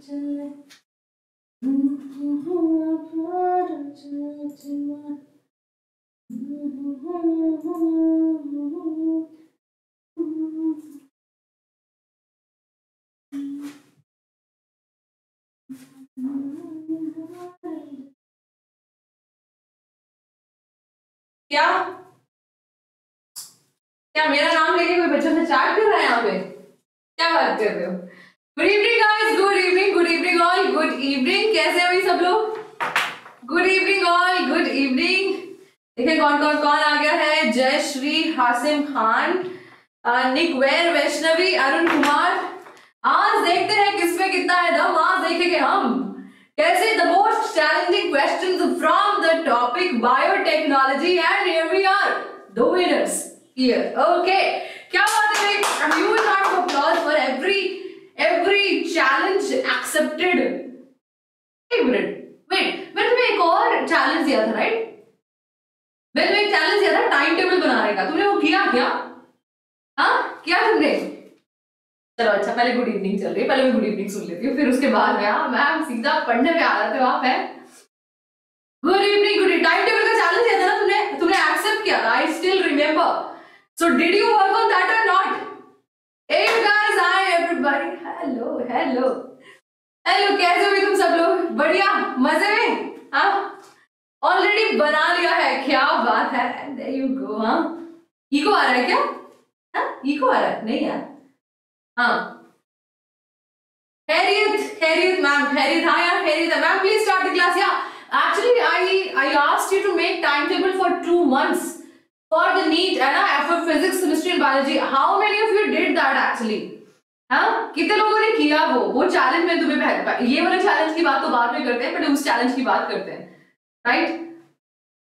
क्या क्या मेरा नाम लेके कोई बच्चों से चाट कर रहा है यहाँ पे क्या बात कर रहे हो good evening guys good evening good evening all good evening कैसे हो सब लोग good evening all good evening कौन कौन कौन आ गया है जय श्री हासिम खान निकवेर वैष्णवी अरुण कुमार आज देखते हैं किसमें कितना है दम आज देखेंगे हम कैसे the most challenging question from the topic biotechnology and here we are दो विनर्स हियर ओके क्या बात है for every every challenge accepted favourite wait मैंने तुम्हें एक और चैलेंज दिया था राइट मैंने तुम्हें एक चैलेंज दिया था टाइम टेबल बनाने का तुमने वो किया क्या हाँ क्या तुमने चलो अच्छा पहले गुड इवनिंग चल रही है पहले मैं गुड इवनिंग सुन लेती हूँ फिर उसके बाद में हाँ मैम सीधा पढ़ने में आ रहे थे आप है good evening good evening time table का चैलेंज दिया था ना तुमने तुमने एक्सेप्ट किया था I still remember so did you work on that or not Hey guys, hi everybody. Hello, hello. Hello कैसे हो तुम सब लोग बढ़िया मजे में हाँ ऑलरेडी बना लिया है क्या बात है देयर यू गो हाँ इको आ रहा है क्या हाँ इको आ रहा है नहीं यार हाँ खैरियत खैरियत मैम खैरियत हाँ यार खैरियत है ma'am please start the class या actually I I asked you to make time table for two months for the neat है ना for physics chemistry and biology how many of you did that actually हाँ कितने लोगों ने किया वो वो चैलेंज में तुम्हें ये वाले चैलेंज की बात तो बाद में करते हैं बट उस चैलेंज की बात करते हैं राइट right?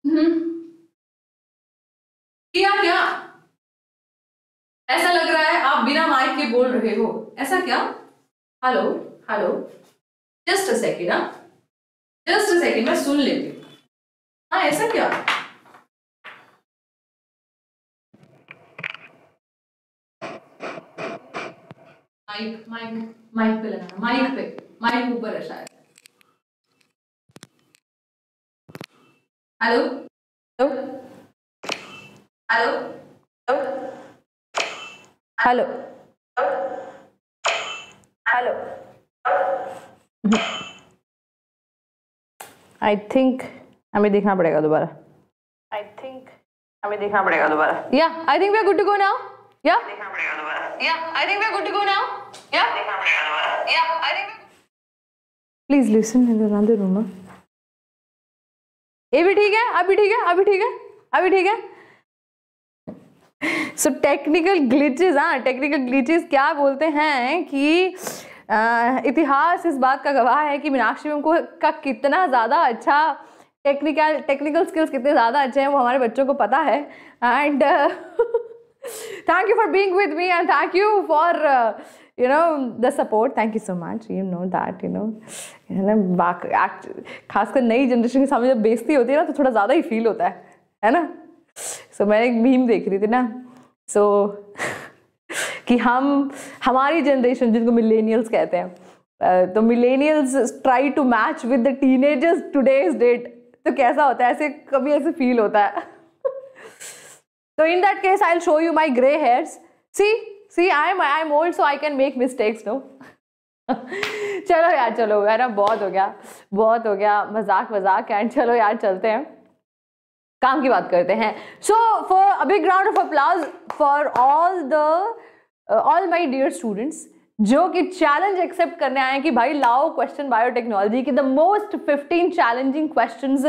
हम्म। किया क्या ऐसा लग रहा है आप बिना माइक के बोल रहे हो ऐसा क्या hello hello just a second हाँ जस्ट अ सेकेंड मैं सुन लेती हूँ हाँ ऐसा क्या माइक माइक माइक पे लगाना माइक पे माइक ऊपर है शायद hello hello hello hello hello I think हमें देखना पड़ेगा दोबारा आई थिंक हमें देखना पड़ेगा दोबारा या I think we are good to go now या देखना पड़ेगा दोबारा Yeah, I think we're good to go now. Yeah. Yeah, I think. We're... Please listen in another room. ये भी ठीक है अभी ठीक है अभी ठीक है अभी ठीक है सो टेक्निकल ग्लिचेज हाँ टेक्निकल ग्लिचेज क्या बोलते हैं कि आ, इतिहास इस बात का गवाह है कि मीनाक्षी मैम को का कितना ज़्यादा अच्छा टेक्निकल टेक्निकल स्किल्स कितने ज़्यादा अच्छे हैं वो हमारे बच्चों को पता है and thank you for being with me and thank you for uh, you know the support thank you so much you know that you know है ना एक्ट खासकर नई जनरेशन के सामने जब बेइज्जती होती है ना तो थोड़ा ज़्यादा ही फील होता है है ना सो so, मैंने एक भीम देख रही थी ना सो so, कि हम हमारी जनरेशन जिनको मिलेनियल्स कहते हैं तो millennials try to match with the teenagers today's date तो कैसा होता है ऐसे कभी ऐसे फील होता है So in that case, I'll show you my gray hairs. See, see, I am old, so I can make mistakes, no? चलो यार चलो यार बहुत हो गया बहुत हो गया मजाक मजाक एंड चलो यार चलते हैं काम की बात करते हैं so for a big round of applause for all the all my dear students जो कि चैलेंज एक्सेप्ट करने आए हैं कि भाई लाओ क्वेश्चन बायोटेक्नोलॉजी की the most 15 challenging questions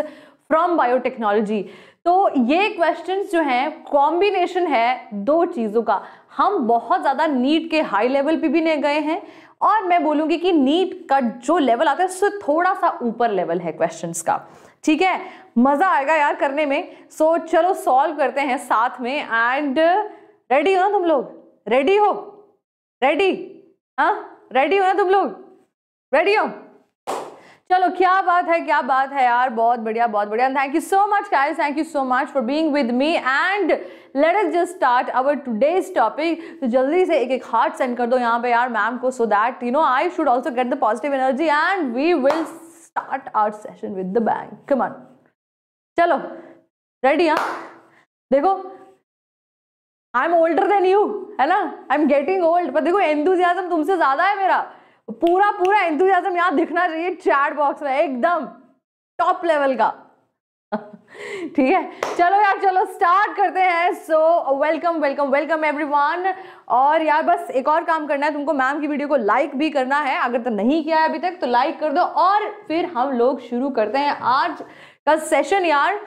from biotechnology तो ये क्वेश्चंस जो हैं कॉम्बिनेशन है दो चीज़ों का हम बहुत ज़्यादा नीट के हाई लेवल पे भी नहीं गए हैं और मैं बोलूँगी कि नीट का जो लेवल आता है उससे थोड़ा सा ऊपर लेवल है क्वेश्चंस का ठीक है मज़ा आएगा यार करने में सो so, चलो सॉल्व करते हैं साथ में एंड रेडी हो ना तुम लोग रेडी हो रेडी हाँ रेडी हो ना तुम लोग रेडी हो चलो क्या बात है क्या बात है यार बहुत बढ़िया बहुत बढ़िया thank you so much guys thank you so much for being with me and let us just start our today's topic तो जल्दी से एक एक हार्ट सेंड कर दो यहाँ पे यार मैम को so that you know I should also get the positive energy and we will start our session with the bang come on चलो रेडी हाँ देखो I am older than you है ना आई एम गेटिंग ओल्ड पर देखो enthusiasm तुमसे ज़्यादा है मेरा पूरा पूरा इंतजाम यहाँ दिखना चाहिए चैट बॉक्स में एकदम टॉप लेवल का ठीक है चलो यार चलो स्टार्ट करते हैं so welcome welcome welcome everyone और यार बस एक और काम करना है तुमको मैम की वीडियो को लाइक भी करना है अगर तो नहीं किया है अभी तक तो लाइक कर दो और फिर हम लोग शुरू करते हैं आज का सेशन यार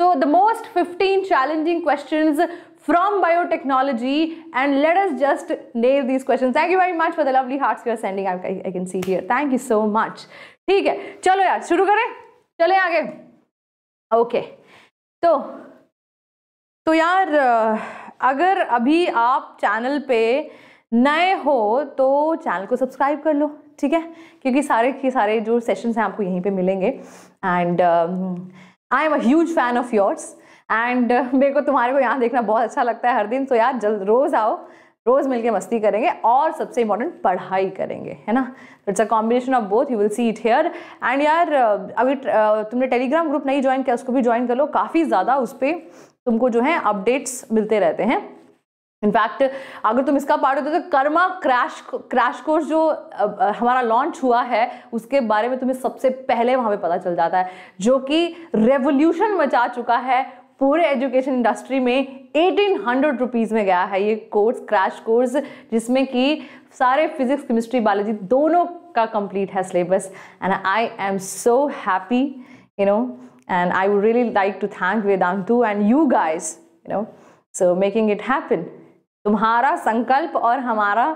so the most 15 challenging questions from biotechnology and let us just nail these questions thank you very much for the lovely hearts you are sending I, I I can see here thank you so much theek hai chalo yaar shuru kare chale aage okay okay. to तो यार अगर अभी आप channel पे नए हो तो channel को सब्सक्राइब कर लो ठीक है क्योंकि सारे के सारे जो सेशंस हैं आपको यहीं पे मिलेंगे and I am a huge fan of yours and uh, मेरे को तुम्हारे को यहाँ देखना बहुत अच्छा लगता है हर दिन तो यार जल्द रोज़ आओ रोज़ मिलके मस्ती करेंगे और सबसे इंपॉर्टेंट पढ़ाई करेंगे है ना it's a combination of both you will see it here and यार uh, अभी uh, तुमने टेलीग्राम ग्रुप नहीं ज्वाइन किया उसको भी ज्वाइन कर लो काफ़ी ज़्यादा उस पर तुमको जो है अपडेट्स मिलते रहते हैं इनफैक्ट अगर तुम इसका पार्ट होते हो तो कर्मा क्रैश क्रैश कोर्स जो हमारा लॉन्च हुआ है उसके बारे में तुम्हें सबसे पहले वहाँ पे पता चल जाता है जो कि रेवोल्यूशन मचा चुका है पूरे एजुकेशन इंडस्ट्री में एटीन हंड्रेड रुपीज़ में गया है ये कोर्स क्रैश कोर्स जिसमें कि सारे फिजिक्स केमिस्ट्री बायोलॉजी दोनों का कंप्लीट है syllabus and I am so happy you know and I would really like to thank Vedantu and you guys you know so making it happen तुम्हारा संकल्प और हमारा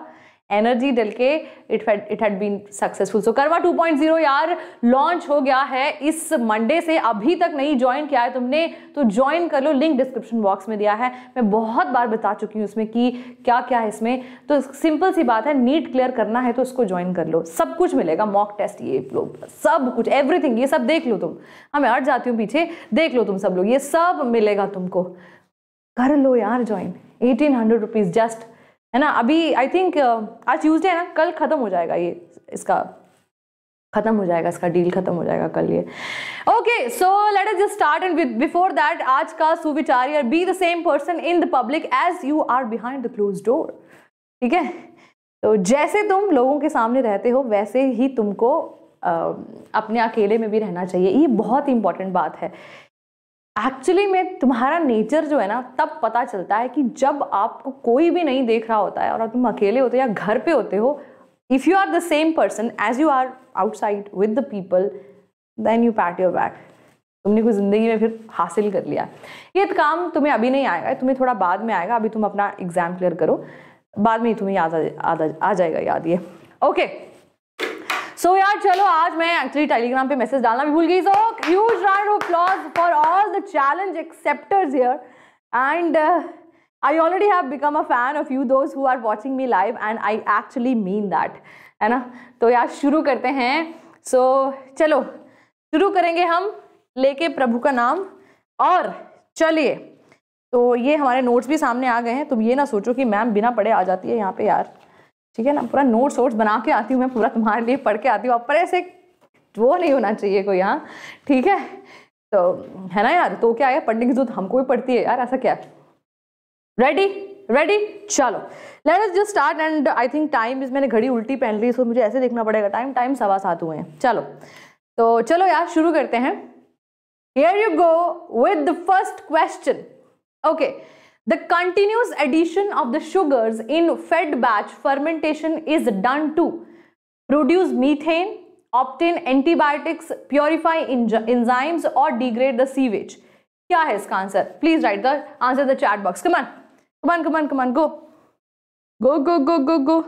एनर्जी डल के it it had been successful so करवा 2.0 यार launch हो गया है इस मंडे से अभी तक नहीं ज्वाइन किया है तुमने तो ज्वाइन कर लो लिंक डिस्क्रिप्शन बॉक्स में दिया है मैं बहुत बार बता चुकी हूँ उसमें कि क्या क्या है इसमें तो सिंपल सी बात है नीट क्लियर करना है तो उसको ज्वाइन कर लो सब कुछ मिलेगा मॉक टेस्ट ये लोग सब कुछ एवरीथिंग ये सब देख लो तुम हाँ मैं अट जाती हूँ पीछे देख लो तुम सब लोग ये सब मिलेगा तुमको कर लो यार join eighteen hundred rupees just है ना अभी आई थिंक uh, आज ट्यूजडे है ना कल ख़त्म हो जाएगा ये इसका खत्म हो जाएगा इसका डील खत्म हो जाएगा कल ये okay so let us just start and before that आज का सुविचार यार be the same person in the public as you are behind the close door ठीक है तो जैसे तुम लोगों के सामने रहते हो वैसे ही तुमको अपने अकेले में भी रहना चाहिए ये बहुत इंपॉर्टेंट बात है एक्चुअली में तुम्हारा नेचर जो है ना तब पता चलता है कि जब आपको कोई भी नहीं देख रहा होता है और तुम अकेले होते हो या घर पे होते हो if you are the same person as you are outside with the people then you pat your back तुमने कुछ ज़िंदगी में फिर हासिल कर लिया ये तो काम तुम्हें अभी नहीं आएगा तुम्हें थोड़ा बाद में आएगा अभी तुम अपना एग्ज़ाम क्लियर करो बाद में ही तुम्हें याद आ, आ जाएगा याद ये ओके okay. सो so यार चलो आज मैं एक्चुअली टेलीग्राम पे मैसेज डालना भी भूल गई so huge round of applause for all the challenge accepters here and I already have become a fan of you those who are watching me live and I actually mean that है ना तो यार शुरू करते हैं सो so, चलो शुरू करेंगे हम लेके प्रभु का नाम और चलिए तो ये हमारे नोट्स भी सामने आ गए हैं तुम ये ना सोचो कि मैम बिना पढ़े आ जाती है यहाँ पे यार ठीक है ना पूरा नोट्स वोट्स बना के आती हूँ मैं पूरा तुम्हारे लिए पढ़ के आती हूँ पर ऐसे वो नहीं होना चाहिए कोई यहाँ ठीक है तो है ना यार तो क्या है पढ़ने की जरूरत हमको भी पड़ती है यार ऐसा क्या है रेडी रेडी चलो let us just start and I think time is मैंने घड़ी उल्टी पहन ली सो मुझे ऐसे देखना पड़ेगा टाइम टाइम सवा सात हुए हैं चलो तो चलो यार शुरू करते हैं here you go with the first question okay The continuous addition of the sugars in fed batch fermentation is done to produce methane, obtain antibiotics, purify enzymes or degrade the sewage. क्या है इसका answer please write the answer the chat box come on come on come on come on go go go go go go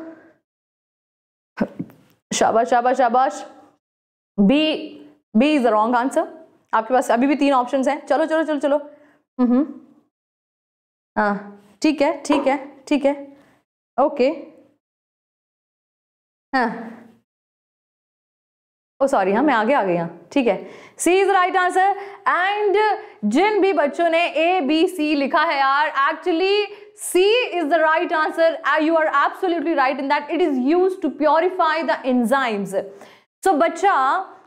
शाबाश शाबाश शाबाश B B is the wrong answer आपके पास अभी भी तीन ऑप्शंस हैं चलो चलो चलो चलो हम्म हाँ ठीक है ठीक है ठीक है ओके हाँ ओ सॉरी हाँ मैं आगे आ गई हाँ ठीक है C is right answer and जिन भी बच्चों ने ए बी सी लिखा है यार actually C is the right answer you are absolutely right in that it is use to purify the enzymes so बच्चा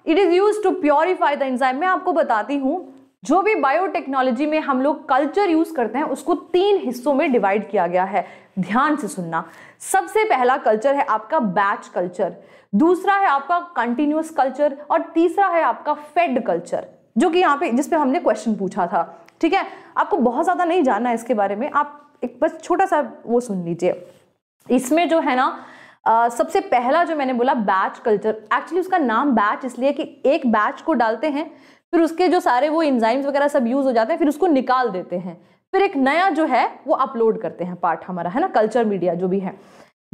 it is use to purify the enzyme मैं आपको बताती हूँ जो भी बायोटेक्नोलॉजी में हम लोग कल्चर यूज करते हैं उसको तीन हिस्सों में डिवाइड किया गया है ध्यान से सुनना सबसे पहला कल्चर है आपका बैच कल्चर दूसरा है आपका कंटिन्यूस कल्चर और तीसरा है आपका फेड कल्चर जो कि यहाँ पे जिसपे हमने क्वेश्चन पूछा था ठीक है आपको बहुत ज़्यादा नहीं जानना है इसके बारे में आप एक बस छोटा सा वो सुन लीजिए इसमें जो है ना सबसे पहला जो मैंने बोला बैच कल्चर एक्चुअली उसका नाम बैच इसलिए कि एक बैच को डालते हैं फिर उसके जो सारे वो इंजाइम्स वगैरह सब यूज़ हो जाते हैं फिर उसको निकाल देते हैं फिर एक नया जो है वो अपलोड करते हैं पार्ट हमारा है ना कल्चर मीडिया जो भी है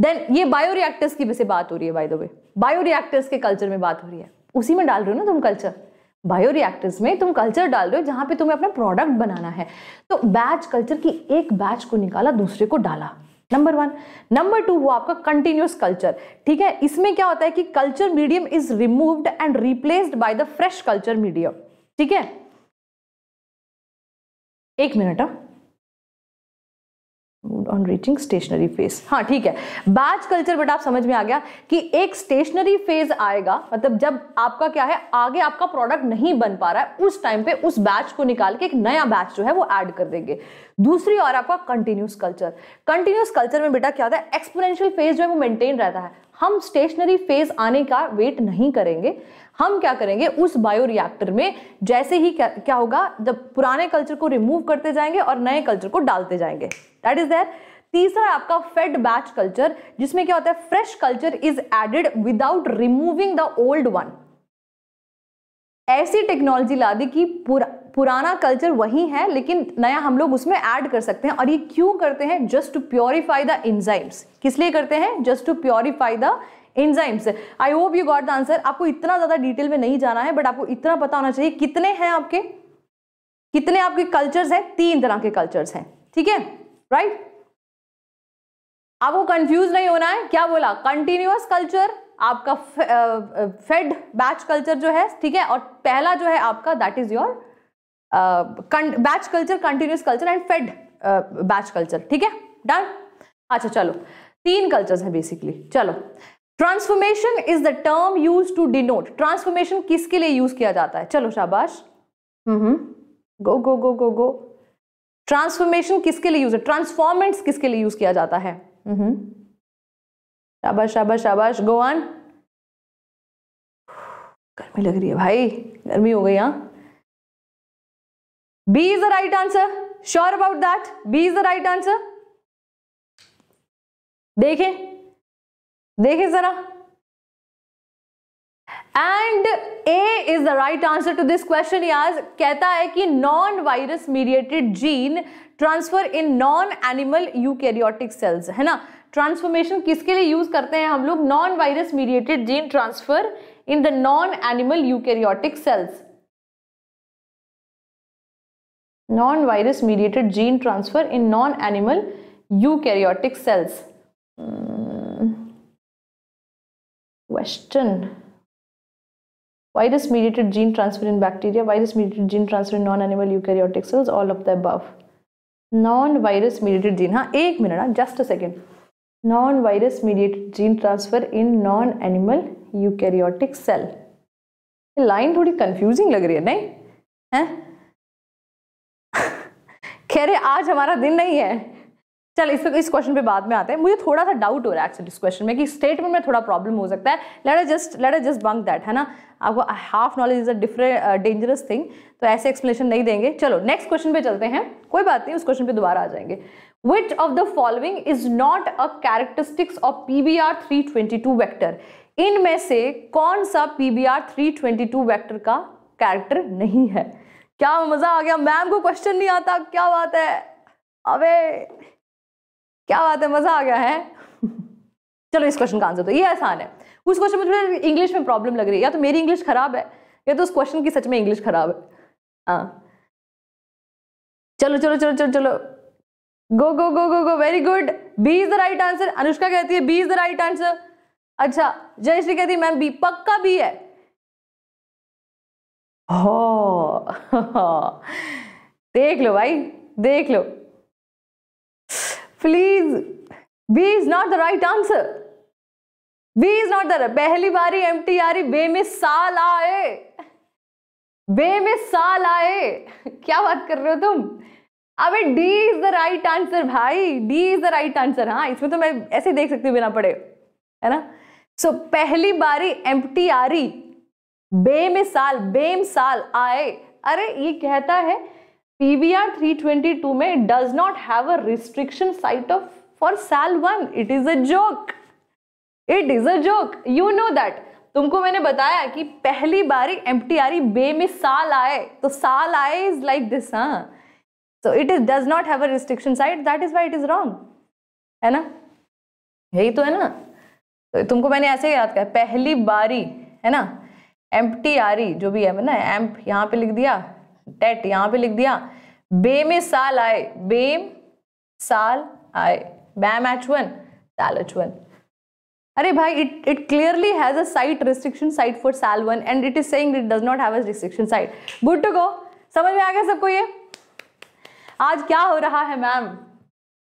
देन ये बायोरिएक्टर्स की वैसे बात हो रही है बाय द वे बायोरिएक्टर्स के कल्चर में बात हो रही है उसी में डाल रहे हो ना तुम कल्चर बायोरिएक्टर्स में तुम कल्चर डाल रहे हो जहां पे तुम्हें अपना प्रोडक्ट बनाना है तो बैच कल्चर की एक बैच को निकाला दूसरे को डाला नंबर वन नंबर टू हुआ आपका कंटिन्यूस कल्चर ठीक है इसमें क्या होता है कि culture medium is removed and replaced by the fresh culture medium ठीक है एक मिनट ऑन रीचिंग स्टेशनरी फेज हाँ ठीक है बैच कल्चर बट आप समझ में आ गया कि एक स्टेशनरी फेज आएगा मतलब जब आपका क्या है आगे आपका प्रोडक्ट नहीं बन पा रहा है उस टाइम पे उस बैच को निकाल के एक नया बैच जो है वो ऐड कर देंगे दूसरी और आपका कंटिन्यूस कल्चर कंटिन्यूस कल्चर में बेटा क्या होता है एक्सपोनेंशियल फेज जो है वो मेंटेन रहता है हम स्टेशनरी फेज आने का वेट नहीं करेंगे हम क्या करेंगे उस बायोरिएक्टर में जैसे ही क्या क्या होगा जब पुराने कल्चर को रिमूव करते जाएंगे और नए कल्चर को डालते जाएंगे दैट इज दैट तीसरा आपका फेड बैच कल्चर जिसमें क्या होता है fresh culture is added without removing the old one ऐसी टेक्नोलॉजी ला दी कि पुरा, पुराना कल्चर वही है लेकिन नया हम लोग उसमें ऐड कर सकते हैं और ये क्यों करते हैं just to purify the enzymes किस लिए करते हैं just to purify the enzymes I hope you got the answer आपको इतना ज़्यादा डिटेल में नहीं जाना है बट आपको इतना पता होना चाहिए कितने हैं आपके कितने आपके कल्चर्स हैं तीन तरह के कल्चर्स हैं ठीक है राइट आपको कंफ्यूज नहीं होना है क्या बोला कंटिन्यूस कल्चर आपका फेड बैच कल्चर जो है ठीक है और पहला जो है आपका that is your batch culture continuous culture and fed batch culture ठीक है डन अच्छा चलो तीन कल्चर्स हैं बेसिकली चलो transformation is the term use to denote transformation किसके लिए यूज किया जाता है चलो शाबाश गो गो गो गो गो ट्रांसफॉर्मेशन किसके लिए यूज है ट्रांसफॉर्मेंट्स किसके लिए यूज किया जाता है शाबाश शाबाश शाबाश गो ऑन गर्मी लग रही है भाई गर्मी हो गई हाँ B is the right answer sure about that B is the right answer देखें देखे जरा and A is the right answer to this question याज कहता है कि non virus mediated gene transfer in non animal eukaryotic cells है ना transformation किसके लिए यूज करते हैं हम लोग non virus mediated gene transfer in the non animal eukaryotic cells non virus mediated gene transfer in non animal eukaryotic cells question. Virus mediated gene transfer in bacteria, virus mediated gene transfer in non animal eukaryotic cells, all of the above. Non virus mediated gene, हाँ Ek minute, हाँ just a second. Non virus mediated gene transfer in non animal eukaryotic cell. Line थोड़ी confusing लग रही है नहीं Keh rahe, aaj hamara din nahi hai. चल इस इस क्वेश्चन पे बाद में आते हैं मुझे थोड़ा सा डाउट हो रहा है एक्चुअली इस क्वेश्चन में कि स्टेटमेंट में थोड़ा प्रॉब्लम हो सकता है let just let just bunk that है ना आपको half knowledge is a different dangerous thing तो ऐसे एक्सप्लेनेशन नहीं देंगे चलो नेक्स्ट क्वेश्चन पे चलते हैं कोई बात नहीं उस क्वेश्चन पे दोबारा आ जाएंगे which of the following is not a characteristics of P B R three twenty two vector इनमें से कौन सा P B R three twenty two vector का कैरेक्टर नहीं है क्या मज़ा आ गया मैम को क्वेश्चन नहीं आता क्या बात है अबे क्या बात है मज़ा आ गया है चलो इस क्वेश्चन का आंसर तो ये आसान है उस क्वेश्चन में थोड़ी इंग्लिश में प्रॉब्लम लग रही है या तो मेरी इंग्लिश खराब है या तो उस क्वेश्चन की सच में इंग्लिश खराब है हाँ चलो चलो चलो चलो चलो go go go go go very good B is the right answer Anushka कहती है B is the right answer अच्छा जयश्री कहती है मैम बी पक्का बी है हो देख लो भाई देख लो please B is not the right answer B is not the पहली बारी एम टी आर बे में साल आए बे में साल आए क्या बात कर रहे हो तुम अबे D is the right answer भाई D is the right answer हाँ इसमें तो मैं ऐसे देख सकती हूँ बिना पड़े है ना सो so, पहली बारी एम टी आरी बेम साल बेम साल आए अरे ये कहता है PVR 322 में does not have a restriction site of for SAL1. It is a joke. It is a joke. You know that. तुमको मैंने बताया कि पहली बारी एम बे e में साल आए तो साल आए इज लाइक दिस हाँ so it is does not have a restriction site that is why it is wrong है ना यही तो है ना तो तुमको मैंने ऐसे याद किया पहली बारी है ना एम e जो भी है ना एम्प यहाँ पे लिख दिया टेट यहां पे लिख दिया बेम साल आए Bam Sal I Bam H one Sal H one अरे भाई it it clearly has a site restriction site for Sal one and it is saying it does not have a restriction site good to go समझ में आ गया सबको ये आज क्या हो रहा है मैम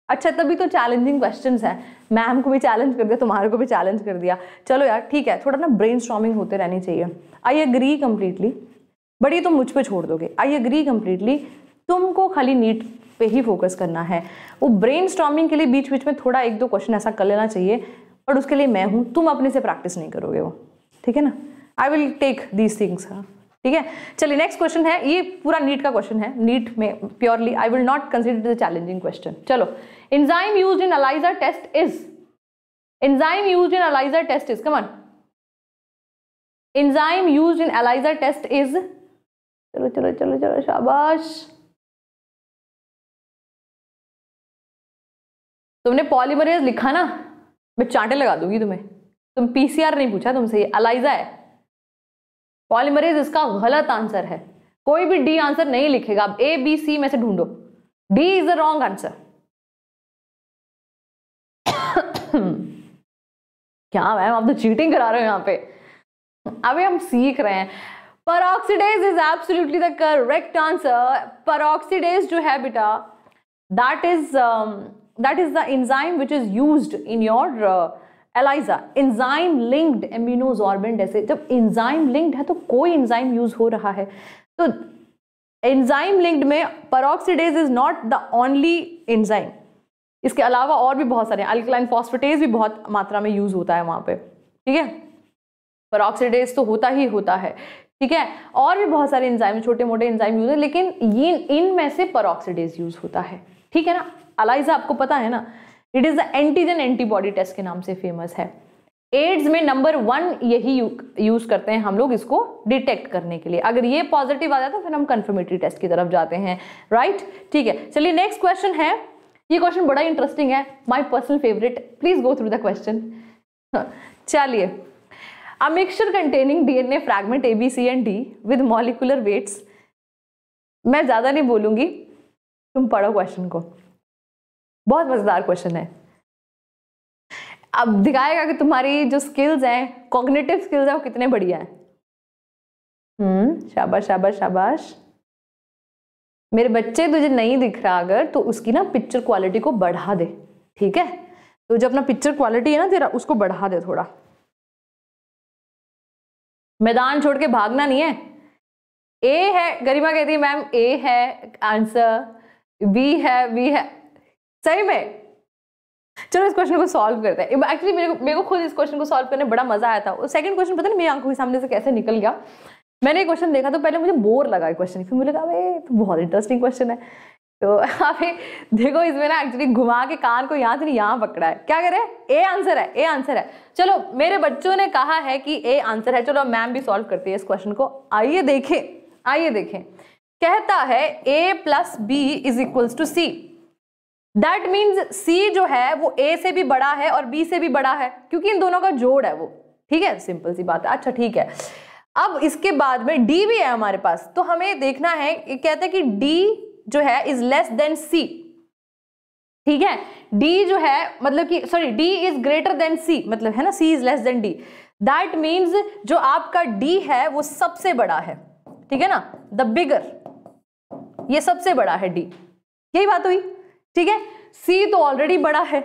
अच्छा तभी तो चैलेंजिंग क्वेश्चन है मैम को भी चैलेंज कर दिया तुम्हारे को भी चैलेंज कर दिया चलो यार ठीक है थोड़ा ना ब्रेन होते रहनी चाहिए आई एग्री कंप्लीटली बट ये तुम मुझ पर छोड़ दोगे आई अग्री कम्प्लीटली तुमको खाली नीट पे ही फोकस करना है वो ब्रेन के लिए बीच बीच में थोड़ा एक दो क्वेश्चन ऐसा कर लेना चाहिए बट उसके लिए मैं हूँ तुम अपने से प्रैक्टिस नहीं करोगे वो ठीक है ना I will take these things ठीक है चलिए नेक्स्ट क्वेश्चन है ये पूरा नीट का क्वेश्चन है नीट में purely I will not consider the challenging question चलो enzyme use in ELISA test is enzyme use in ELISA test is common enzyme use in ELISA test is चलो चलो चलो चलो शाबाश तुमने पॉलीमरेज लिखा ना मैं चांटे लगा दूंगी तुम्हें तुम पीसीआर नहीं पूछा तुमसे ये अलाइजा है पॉलीमरेज इसका गलत आंसर है कोई भी डी आंसर नहीं लिखेगा आप ए बी सी में से ढूंढो D is the wrong answer क्या मैम आप तो चीटिंग करा रहे हो यहाँ पे अभी हम सीख रहे हैं Peroxidase is absolutely the correct answer. Peroxidase जो है बेटा that is um, that is the enzyme which is used in your uh, ELISA enzyme linked immunosorbent ऐसे जब इंजाइम लिंक्ड है तो कोई इंजाइम यूज हो रहा है तो एंजाइम लिंक्ड में peroxidase is not the only enzyme इसके अलावा और भी बहुत सारे अल्कलाइन फॉस्फेटेज भी बहुत मात्रा में यूज होता है वहां पे ठीक है परोक्सीडेज तो होता ही होता है ठीक है और भी बहुत सारे इंजाइम छोटे मोटे इंजाइम यूज है लेकिन ये इनमें से परऑक्सीडेज यूज होता है ठीक है ना अलाइजा आपको पता है ना it is the antigen antibody test के नाम से फेमस है एड्स में नंबर वन यही यूज़ करते हैं हम लोग इसको डिटेक्ट करने के लिए अगर ये पॉजिटिव आ जाता तो फिर हम कंफर्मेटरी टेस्ट की तरफ जाते हैं राइट ठीक है चलिए नेक्स्ट क्वेश्चन है ये क्वेश्चन बड़ा इंटरेस्टिंग है my personal favourite please go through the question चलिए a mixture containing DNA fragment A, B, C and D with molecular weights. मैं ज़्यादा नहीं बोलूँगी तुम पढ़ो क्वेश्चन को बहुत मज़ेदार क्वेश्चन है अब दिखाएगा कि तुम्हारी जो स्किल्स हैं कॉग्नेटिव स्किल्स हैं वो कितने बढ़िया हैं हम्म शाबाश शाबाश शाबाश मेरे बच्चे तुझे नहीं दिख रहा अगर तो उसकी ना पिक्चर क्वालिटी को बढ़ा दे ठीक है तो जो अपना पिक्चर क्वालिटी है ना तेरा उसको बढ़ा दे थोड़ा मैदान छोड़ के भागना नहीं है ए है गरिमा कहती है मैम ए है आंसर बी है बी है सही में चलो इस क्वेश्चन को सॉल्व करते हैं एक्चुअली मेरे को मेरे को खुद इस क्वेश्चन को सॉल्व करने बड़ा मजा आया था और सेकंड क्वेश्चन पता नहीं मेरी आंखों के सामने से कैसे निकल गया मैंने क्वेश्चन देखा तो पहले मुझे बोर लगा क्वेश्चन फिर मुझे लगा भाई तो बहुत इंटरेस्टिंग क्वेश्चन है तो अभी देखो इसमें ना एक्चुअली घुमा के कान को यहाँ से नहीं यहाँ पकड़ा है क्या करे ए आंसर है ए आंसर है चलो मेरे बच्चों ने कहा है कि ए आंसर है चलो मैम भी सॉल्व करती है इस क्वेश्चन को आइए देखें आइए देखें कहता है A plus B is equals to C that means C जो है वो ए से भी बड़ा है और बी से भी बड़ा है क्योंकि इन दोनों का जोड़ है वो ठीक है सिंपल सी बात है अच्छा ठीक है अब इसके बाद में डी भी है हमारे पास तो हमें देखना है कहते हैं कि डी जो है इज लेस देन सी ठीक है डी जो है मतलब कि sorry D is greater than C मतलब है ना C is less than D that means जो आपका डी है वो सबसे बड़ा है ठीक है ना द बिगर ये सबसे बड़ा है डी यही बात हुई ठीक है सी तो ऑलरेडी बड़ा है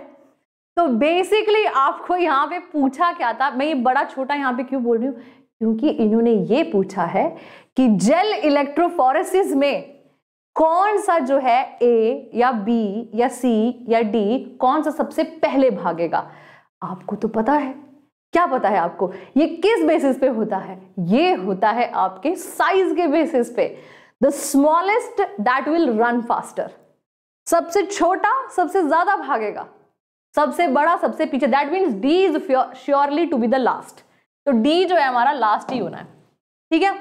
तो बेसिकली आपको यहां पे पूछा क्या था मैं ये बड़ा छोटा यहां पे क्यों बोल रही हूं क्योंकि इन्होंने ये पूछा है कि जेल इलेक्ट्रोफोरेसिस में कौन सा जो है ए या बी या सी या डी कौन सा सबसे पहले भागेगा आपको तो पता है क्या पता है आपको ये किस बेसिस पे होता है ये होता है आपके साइज के बेसिस पे the smallest that will run faster सबसे छोटा सबसे ज्यादा भागेगा सबसे बड़ा सबसे पीछे that means D is surely to be the last तो डी जो है हमारा लास्ट ही होना है ठीक है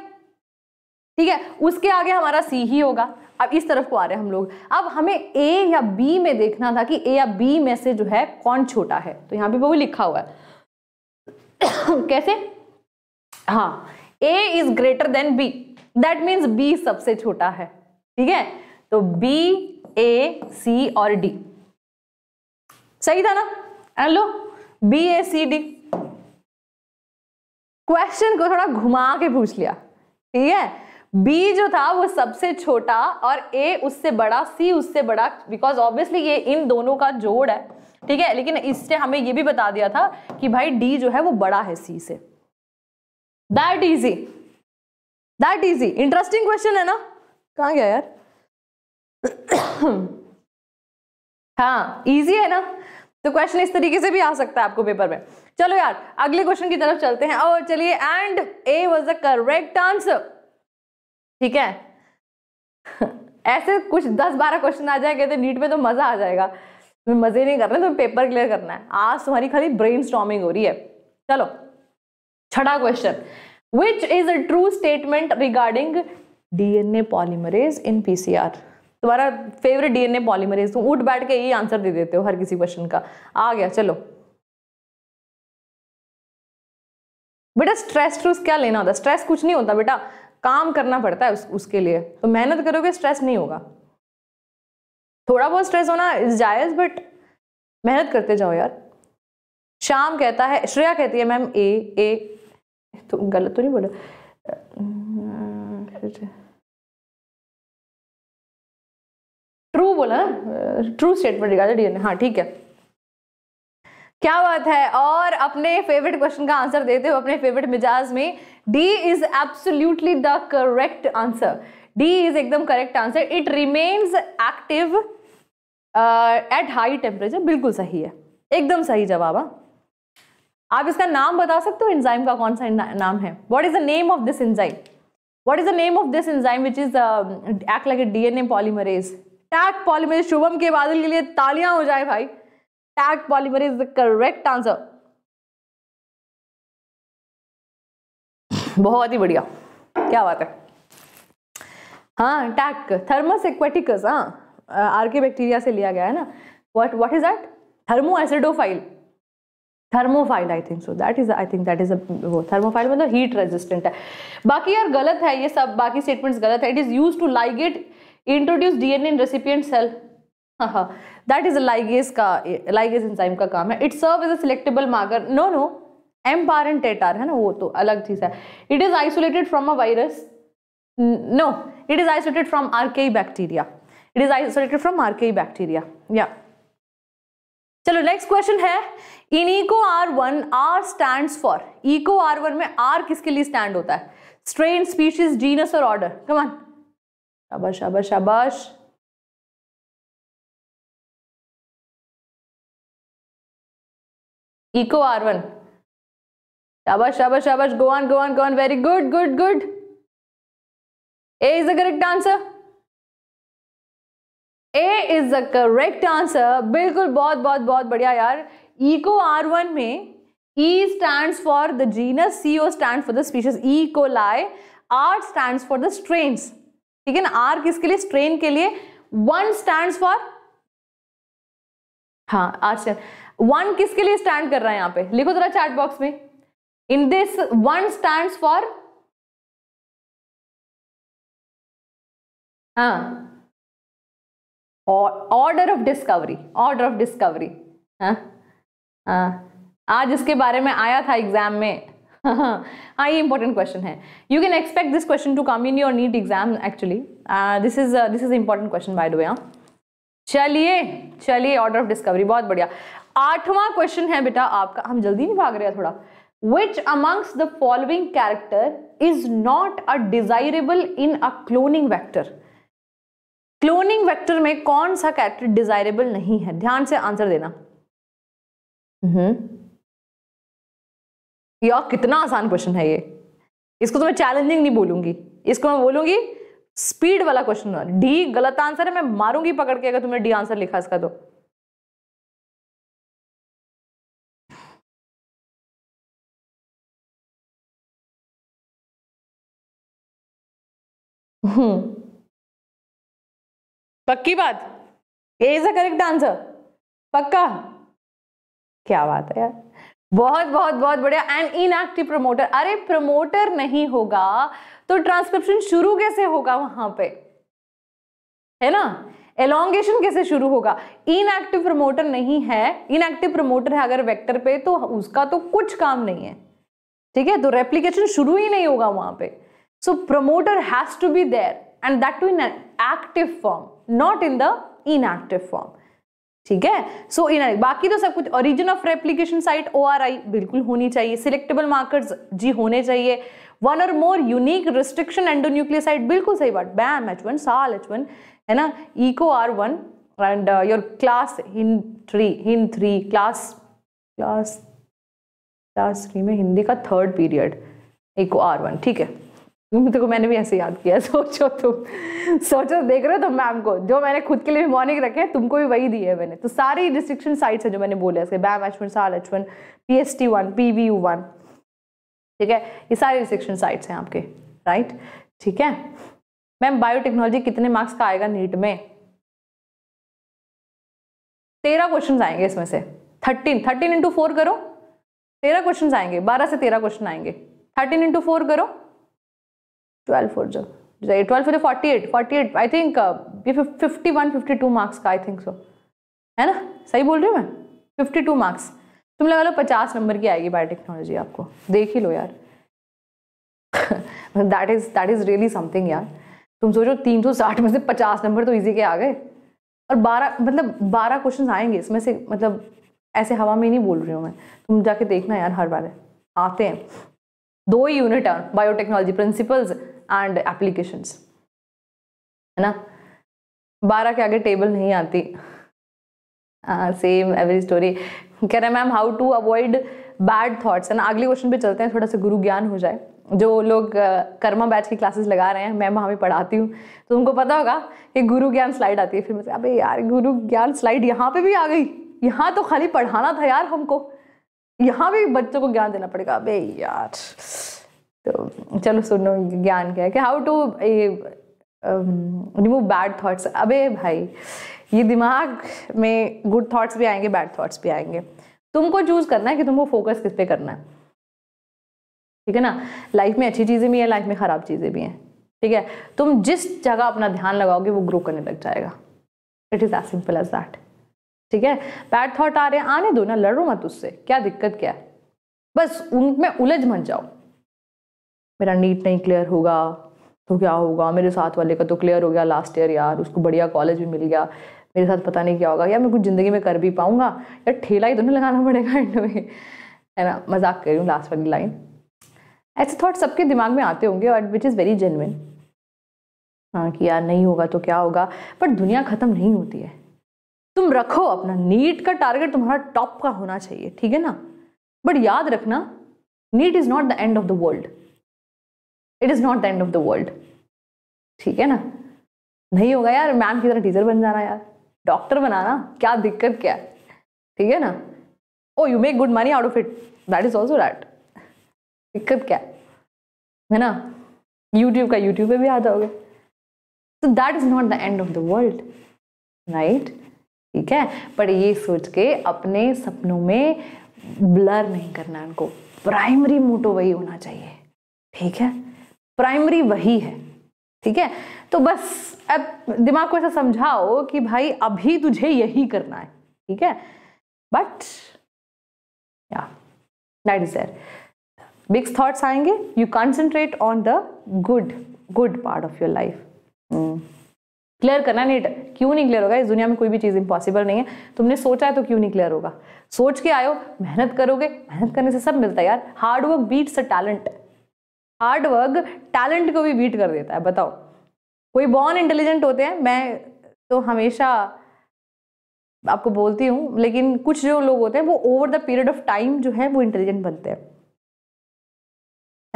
ठीक है उसके आगे हमारा सी ही होगा अब इस तरफ को आ रहे हैं हम लोग अब हमें ए या बी में देखना था कि ए या बी में से जो है कौन छोटा है तो यहां पे वो लिखा हुआ है कैसे हाँ A is greater than B that means B सबसे छोटा है ठीक है तो बी ए सी और डी सही था ना hello B A C D question को थोड़ा घुमा के पूछ लिया ठीक है बी जो था वो सबसे छोटा और ए उससे बड़ा सी उससे बड़ा बिकॉज ऑब्वियसली ये इन दोनों का जोड़ है ठीक है लेकिन इससे हमें ये भी बता दिया था कि भाई डी जो है वो बड़ा है सी से that easy that easy interesting question है ना कहा गया यार हाँ इजी है ना तो क्वेश्चन इस तरीके से भी आ सकता है आपको पेपर में चलो यार अगले क्वेश्चन की तरफ चलते हैं और चलिए and A was the correct answer ठीक है ऐसे कुछ दस बारह क्वेश्चन आ जाएंगे तो नीट में तो मज़ा आ जाएगा तुम्हें तो मज़े नहीं करना तुम्हें पेपर क्लियर करना है आज तुम्हारी खाली ब्रेन हो रही है चलो छठा question which is a true statement regarding DNA polymerase in PCR तुम्हारा फेवरेट डीएनए पॉलीमरेज तुम उठ बैठ के यही आंसर दे देते हो हर किसी क्वेश्चन का आ गया चलो बेटा स्ट्रेस ट्रूस क्या लेना होता है स्ट्रेस कुछ नहीं होता बेटा काम करना पड़ता है उस, उसके लिए तो मेहनत करोगे स्ट्रेस नहीं होगा थोड़ा बहुत स्ट्रेस होना इज जायज बट मेहनत करते जाओ यार शाम कहता है श्रेया कहती है मैम ए ए तो गलत तो नहीं बोला ट्रू बोला ना ट्रू स्टेटमेंट रिगार्डेड हाँ ठीक है क्या बात है और अपने फेवरेट क्वेश्चन का आंसर देते हो अपने फेवरेट मिजाज में D is absolutely the correct answer D is एकदम correct answer it remains active at high temperature बिल्कुल सही है एकदम सही जवाब है हाँ। आप इसका नाम बता सकते हो इंजाइम का कौन सा नाम है what is the name of this enzyme what is the name of this enzyme which is act like a DNA polymerase Taq polymerase Shubham के बादल के लिए तालियां हो जाए भाई Tagged polymer is the correct answer. बहुत ही बढ़िया क्या बात है हाँ टैक थर्मस एक्वेटिकस हाँ आर के बैक्टीरिया से लिया गया है ना what what is that thermoacidophile thermophile I think so that is I think that is वो थर्मोफाइल मतलब हीट रेजिस्टेंट है बाकी यार गलत है ये सब बाकी स्टेटमेंट्स गलत है it is use to like it introduce DNA in recipient cell that is ligase का लाइगेस इंजाइम का काम है it serve is a selectable marker no no ampR and tetR है ना वो तो अलग चीज है it is isolated from a virus no it is isolated from archaebacteria it is isolated from archaebacteria या चलो next question है in Eco R one R stand for Eco R one में R किसके लिए stand होता है strain species genus और order come on शाबाश शाबाश शाबाश इको आर वन शाबाश शाबाश शाबाश go on go on go on very good good good A is the correct answer A is the correct answer बिल्कुल बहुत बहुत बहुत बढ़िया यार इको आर वन में E stands for the genus, CO stands for the species E. लाए R stand for the strain ठीक है ना आर किसके लिए स्ट्रेन के लिए वन स्टैंड फॉर हाँ आर स्टैंड वन किसके लिए स्टैंड कर रहा है यहां पे लिखो जरा चैट बॉक्स में in this one stand for हाँ order of discovery order of discovery आज इसके बारे में आया था एग्जाम में हाँ, हाँ।, हाँ ये इंपॉर्टेंट क्वेश्चन है you can expect this question to come in your NEET exam actually this is this is important question by the way चलिए चलिए ऑर्डर ऑफ डिस्कवरी बहुत बढ़िया आठवां क्वेश्चन है बेटा आपका हम जल्दी नहीं भाग रहे हैं थोड़ा which amongst the following character is not a desirable in a cloning vector cloning vector में कौन सा कैरेक्टर डिजायरेबल नहीं है ध्यान से आंसर देना हम्म। यार कितना आसान क्वेश्चन है ये इसको तो मैं चैलेंजिंग नहीं बोलूंगी इसको मैं बोलूंगी स्पीड वाला क्वेश्चन डी गलत आंसर है मैं मारूंगी पकड़ के अगर तुमने डी आंसर लिखा इसका तो हम्म पक्की बात ये इज अ करेक्ट आंसर पक्का क्या बात है यार बहुत बहुत बहुत बढ़िया एंड एक्टिव प्रमोटर अरे प्रमोटर नहीं होगा तो ट्रांसक्रिप्शन शुरू कैसे होगा वहां पे है ना एलोंगेशन कैसे शुरू होगा इनएक्टिव प्रमोटर नहीं है इनएक्टिव प्रमोटर है अगर वेक्टर पे तो उसका तो कुछ काम नहीं है ठीक है तो रेप्लीकेशन शुरू ही नहीं होगा वहां पर So promoter has to be there and that too in an active form, not in the inactive form. ठीक है सो इन बाकी तो सब कुछ ओरिजिन ऑफ रेप्लीकेशन साइट ओ बिल्कुल होनी चाहिए सिलेक्टेबल मार्कर्स जी होने चाहिए वन और मोर यूनिक रिस्ट्रिक्शन साइट बिल्कुल सही बात Bam H one Sal H one है ना Eco R one and your class Hin three Hin three class class class three में हिंदी का third period Eco R one ठीक है देखो मैंने भी ऐसे याद किया सोचो तुम सोचो देख रहे हो तुम मैम को जो मैंने खुद के लिए मॉर्निंग रखे हैं तुमको भी वही दी है मैंने तो सारी रिस्ट्रिक्शन साइट्स हैं जो मैंने बोले इसके Bam H one Sal H one P S T one P V U one ठीक है ये सारी रिस्ट्रिक्शन साइट्स हैं आपके राइट ठीक है मैम बायोटेक्नोलॉजी कितने मार्क्स का आएगा नीट में तेरह क्वेश्चन आएंगे इसमें से थर्टीन थर्टीन इंटू फोर करो तेरह क्वेश्चन आएंगे बारह से तेरह क्वेश्चन आएंगे थर्टीन इंटू फोर करो ट्वेल्व फोर जो ट्वेल्व फोर जो forty eight forty eight I think ये fifty one fifty two marks का आई थिंक सो है ना सही बोल रही हूँ मैं फिफ्टी टू मार्क्स तुम लगा लो पचास नंबर की आएगी बायोटेक्नोलॉजी आपको देख ही लो यार that is that is really something यार तुम सोचो तीन सौ साठ में से पचास नंबर तो ईजी के आ गए और बारह मतलब बारह क्वेश्चन आएंगे इसमें से मतलब ऐसे हवा में नहीं बोल रही हूँ मैं तुम जाके देखना यार हर बार आते हैं दो ही यूनिट है बायोटेक्नोलॉजी प्रिंसिपल्स एंड एप्लीकेशंस है ना बारह के आगे टेबल नहीं आती सेम एवरी स्टोरी कह रहे ma'am how to avoid bad thoughts है ना अगले क्वेश्चन पे चलते हैं थोड़ा सा गुरु ज्ञान हो जाए जो लोग कर्मा बैच की क्लासेस लगा रहे हैं मैं वहाँ भी पढ़ाती हूँ तो उनको पता होगा कि गुरु ज्ञान स्लाइड आती है फिर मैं अबे यार गुरु ज्ञान स्लाइड यहाँ पे भी आ गई यहाँ तो खाली पढ़ाना था यार हमको यहाँ भी बच्चों को ज्ञान देना पड़ेगा अबे यार तो चलो सुनो ज्ञान क्या है कि how to remove bad thoughts अबे भाई ये दिमाग में गुड थाट्स भी आएंगे बैड थाट्स भी आएंगे तुमको चूज़ करना है कि तुमको फोकस किस पे करना है ठीक है ना लाइफ में अच्छी चीज़ें भी हैं लाइफ में ख़राब चीज़ें भी हैं ठीक है तुम जिस जगह अपना ध्यान लगाओगे वो ग्रो करने लग जाएगा it is as simple as that ठीक है बैड थाट आ रहे हैं आने दो ना लड़ो मत उससे क्या दिक्कत क्या है बस उनमें उलझ मत जाओ मेरा नीट नहीं क्लियर होगा तो क्या होगा मेरे साथ वाले का तो क्लियर हो गया लास्ट ईयर यार उसको बढ़िया कॉलेज भी मिल गया मेरे साथ पता नहीं क्या होगा या मैं कुछ ज़िंदगी में कर भी पाऊँगा या ठेला ही तो नहीं लगाना पड़ेगा एंड में है ना मजाक कर रही हूँ लास्ट वाली लाइन ऐसे थॉट सबके दिमाग में आते होंगे और विच इज़ वेरी जेनविन हाँ कि यार नहीं होगा तो क्या होगा बट दुनिया ख़त्म नहीं होती है तुम रखो अपना नीट का टारगेट तुम्हारा टॉप का होना चाहिए ठीक है ना बट याद रखना NEET is not the end of the world it is not the end of the world ठीक है ना नहीं होगा यार मैम की तरह टीचर बन जाना यार डॉक्टर बनाना क्या दिक्कत क्या है ठीक है ना oh you make good money out of it that is also that दिक्कत क्या है ना यूट्यूब का यूट्यूब पे भी आ जाओगे तो that is not the end of the world right ठीक है पर ये सोच के अपने सपनों में ब्लर नहीं करना उनको प्राइमरी मोटो वही होना चाहिए ठीक है प्राइमरी वही है ठीक है तो बस अब दिमाग को ऐसा समझाओ कि भाई अभी तुझे यही करना है ठीक है but yeah that is there big thoughts आएंगे you concentrate on the good good part of your life clear करना नेट क्यों नहीं क्लियर होगा इस दुनिया में कोई भी चीज़ इम्पॉसिबल नहीं है तुमने सोचा है तो क्यों नहीं क्लियर होगा सोच के आयो मेहनत करोगे मेहनत करने से सब मिलता है यार hard work beats a talent hard work talent को भी बीट कर देता है बताओ कोई बॉर्न इंटेलिजेंट होते हैं मैं तो हमेशा आपको बोलती हूँ लेकिन कुछ जो लोग होते हैं वो over the period of time जो है वो इंटेलिजेंट बनते हैं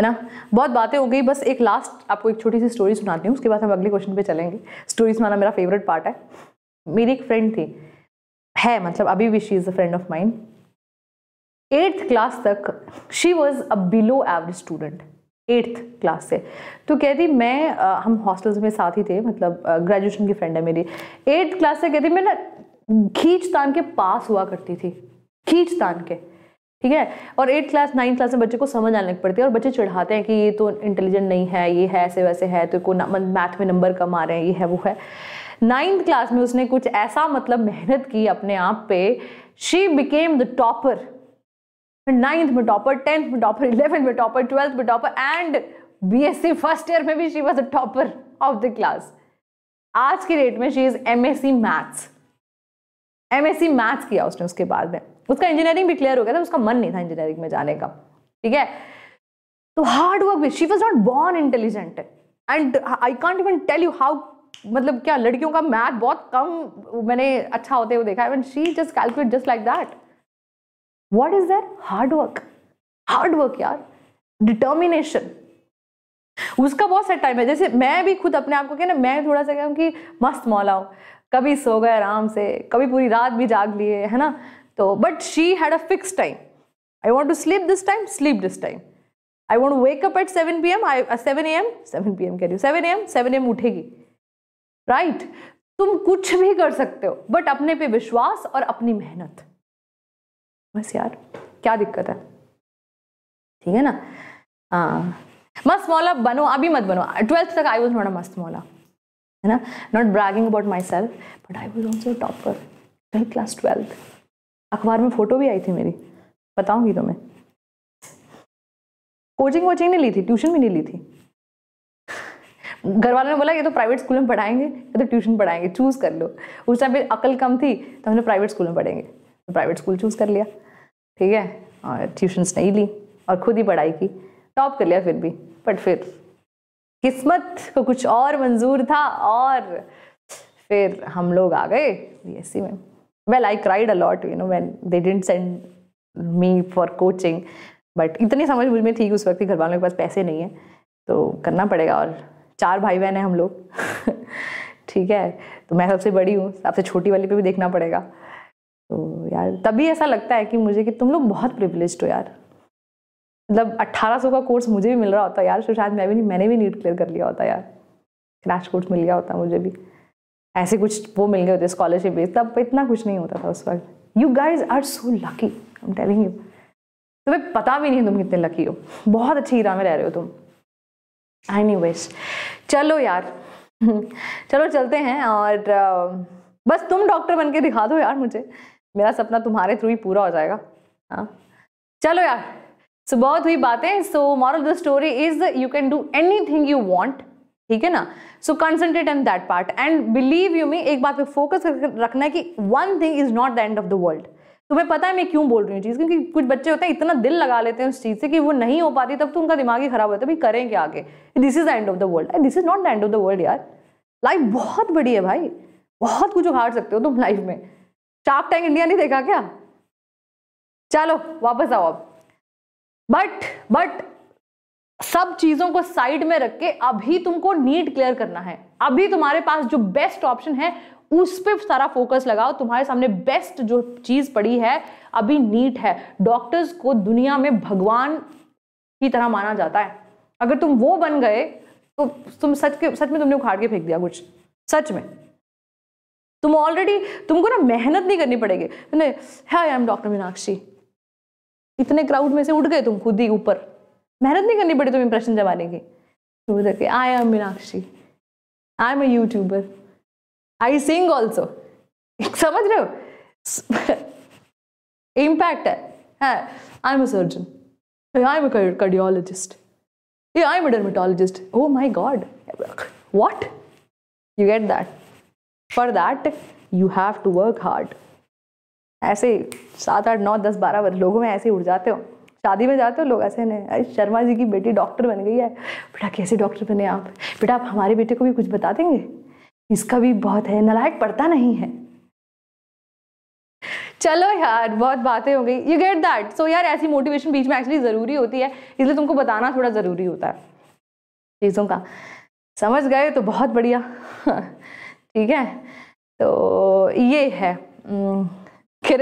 है ना बहुत बातें हो गई बस एक लास्ट आपको एक छोटी सी स्टोरी सुनाती हूँ उसके बाद हम अगले क्वेश्चन पे चलेंगे स्टोरी सुनाना मेरा फेवरेट पार्ट है मेरी एक फ्रेंड थी है मतलब अभी भी she is a friend of mine eighth class तक she was a below average student eighth class से तो कहती मैं आ, हम हॉस्टल्स में साथ ही थे मतलब ग्रेजुएशन की फ्रेंड है मेरी एट्थ क्लास से कहती मैं ना खींच तान के पास हुआ करती थी खींच तान के ठीक है और एट क्लास नाइन्थ क्लास में बच्चे को समझ आने लग पड़ती है और बच्चे चढ़ाते हैं कि ये तो इंटेलिजेंट नहीं है ये है ऐसे वैसे है तो को मैथ में नंबर कम आ रहे हैं ये है वो है नाइन्थ क्लास में उसने कुछ ऐसा मतलब मेहनत की अपने आप पे शी बिकेम द टॉपर फिर नाइन्थ में टॉपर टेंथ में टॉपर इलेवेंथ में टॉपर ट्वेल्थ में topper and B S C first year में भी she was a topper of the class आज की डेट में she is M S C maths M S C maths किया उसने उसके बाद में उसका इंजीनियरिंग भी क्लियर हो गया था उसका मन नहीं था इंजीनियरिंग में जाने का ठीक है तो हार्ड वर्क भी she was not born intelligent and I can't even tell you how मतलब क्या लड़कियों का मैथ बहुत कम मैंने अच्छा होते हुए देखा है and she just calculate just like that what is that hard work hard work यार डिटर्मिनेशन उसका बहुत सा टाइम है जैसे मैं भी खुद अपने आप को कहना मैं थोड़ा सा कहूँ कि मस्त मौला हूँ कभी सो गए आराम से कभी पूरी रात भी जाग लिए है ना तो but she had a fix time I want to sleep this time sleep this time I want wake up at seven P M I seven A M seven P M कह रही हूँ seven A M seven M उठेगी right right? तुम कुछ भी कर सकते हो बट अपने पे विश्वास और अपनी मेहनत बस यार क्या दिक्कत है ठीक है ना हाँ मस्त मौला बनो अभी मत बनो ट्वेल्थ तक आई वॉज नॉट अ मस्त मौला है ना not bragging about myself but I was also topper class twelfth अखबार में फ़ोटो भी आई थी मेरी बताऊंगी तुम्हें कोचिंग वोचिंग नहीं ली थी ट्यूशन भी नहीं ली थी घर वालों ने बोला ये तो प्राइवेट स्कूल में पढ़ाएंगे या तो ट्यूशन पढ़ाएंगे चूज़ कर लो उस टाइम पे अकल कम थी तो हमने प्राइवेट स्कूल में पढ़ेंगे प्राइवेट स्कूल चूज़ कर लिया ठीक है और ट्यूशन्स नहीं ली और खुद ही पढ़ाई की टॉप कर लिया फिर भी बट फिर किस्मत को कुछ और मंजूर था और फिर हम लोग आ गए बी में well I cried a lot you know when they didn't send me for coaching but इतनी समझ मुझ में थी कि उस वक्त घर वालों के पास पैसे नहीं है तो करना पड़ेगा और चार भाई बहन हैं हम लोग ठीक है तो मैं सबसे बड़ी हूँ सबसे छोटी वाली पे भी देखना पड़ेगा तो यार तभी ऐसा लगता है कि मुझे कि तुम लोग बहुत प्रिवलेज हो यार मतलब 1800 का कोर्स मुझे भी मिल रहा होता यार शायद मैं भी नहीं मैंने भी नीट क्लियर कर लिया होता यार क्रैश कोर्स मिल गया होता मुझे भी ऐसे कुछ वो मिल गए होते स्कॉलरशिप बेस तब इतना कुछ नहीं होता था उस वक्त you guys are so lucky I am telling you तुम्हें पता भी नहीं तुम कितने लकी हो बहुत अच्छी हीरा में रह रहे हो तुम आई नी वेश चलो यार चलो चलते हैं और बस तुम डॉक्टर बन के दिखा दो यार मुझे मेरा सपना तुम्हारे थ्रू ही पूरा हो जाएगा हाँ चलो यार सो so, बहुत हुई बातें so moral of the story is you can do anything you want ठीक है ना so concentrate on that part and believe you में एक बात पे फोकस रखना है कि one thing is not the end of the world तुम्हें पता है मैं क्यों बोल रही हूँ चीज़ क्योंकि कुछ बच्चे होते हैं इतना दिल लगा लेते हैं उस चीज़ से कि वो नहीं हो पाती तब तो उनका दिमाग ही खराब होता है भाई करें क्या आगे this is the end of the world this is not the end of the world यार लाइफ बहुत बड़ी है भाई बहुत कुछ उखाड़ सकते हो तुम लाइफ में शार्प टैंक इंडिया नहीं देखा क्या चलो वापस आओ अब बट बट सब चीजों को साइड में रख के अभी तुमको नीट क्लियर करना है अभी तुम्हारे पास जो बेस्ट ऑप्शन है उस पर सारा फोकस लगाओ तुम्हारे सामने बेस्ट जो चीज पड़ी है अभी नीट है डॉक्टर्स को दुनिया में भगवान की तरह माना जाता है अगर तुम वो बन गए तो तुम सच के सच में तुमने उखाड़ के फेंक दिया कुछ सच में तुम ऑलरेडी तुमको ना मेहनत नहीं करनी पड़ेगी मैंने hi I am doctor Meenakshi इतने क्राउड में से उठ गए तुम खुद ही ऊपर मेहनत नहीं करनी पड़ी तुम इंप्रेशन जमाने की तुम I am Meenakshi I am a YouTuber I sing also समझ रहे हो इम्पैक्ट है I am a surgeon I am a cardiologist I am a dermatologist oh my god what you get that for that you have to work hard ऐसे सात आठ नौ दस बारह लोगों में ऐसे उड़ जाते हो शादी में जाते हो लोग ऐसे नहीं अरे शर्मा जी की बेटी डॉक्टर बन गई है बेटा कैसे डॉक्टर बने आप बेटा आप हमारे बेटे को भी कुछ बता देंगे इसका भी बहुत है नलायक पड़ता नहीं है चलो यार बहुत बातें हो गई यू गेट दैट सो यार ऐसी मोटिवेशन बीच में एक्चुअली ज़रूरी होती है इसलिए तुमको बताना थोड़ा ज़रूरी होता है चीज़ों का समझ गए तो बहुत बढ़िया ठीक है तो ये है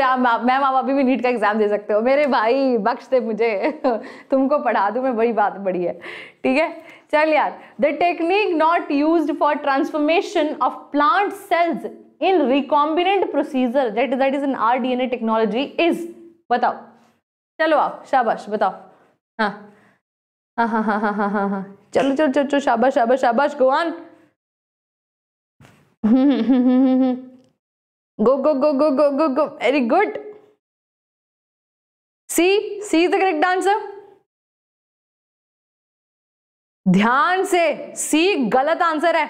आप मैम आप अभी भी नीट का एग्ज़ाम दे सकते हो मेरे भाई बख्श दे मुझे तुमको पढ़ा दूँ मैं बड़ी बात बड़ी है ठीक है चल यार the technique not use for transformation of plant cells in recombinant procedure that that is an R D N A technology is बताओ चलो आप शाबाश बताओ हाँ हाँ हाँ हाँ हाँ हाँ हाँ हाँ, हाँ। चलो चलो चलो शाबाश शाबाश शाबाश गोवान go go go go go go go very good c c is the correct answer ध्यान से सी गलत आंसर है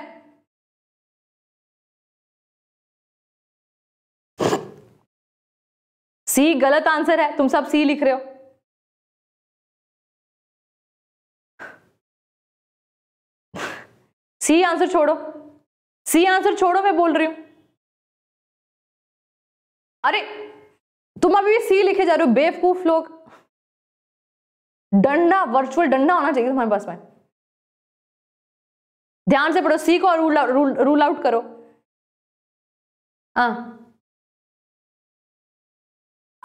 सी गलत आंसर है तुम सब सी लिख रहे हो सी आंसर छोड़ो सी आंसर छोड़ो मैं बोल रही हूं अरे तुम अभी भी सी लिखे जा रहे हो बेवकूफ लोग डंडा वर्चुअल डंडा होना चाहिए तुम्हारे पास में ध्यान से पढ़ो सी को रूल रूल रूल आउट करो हाँ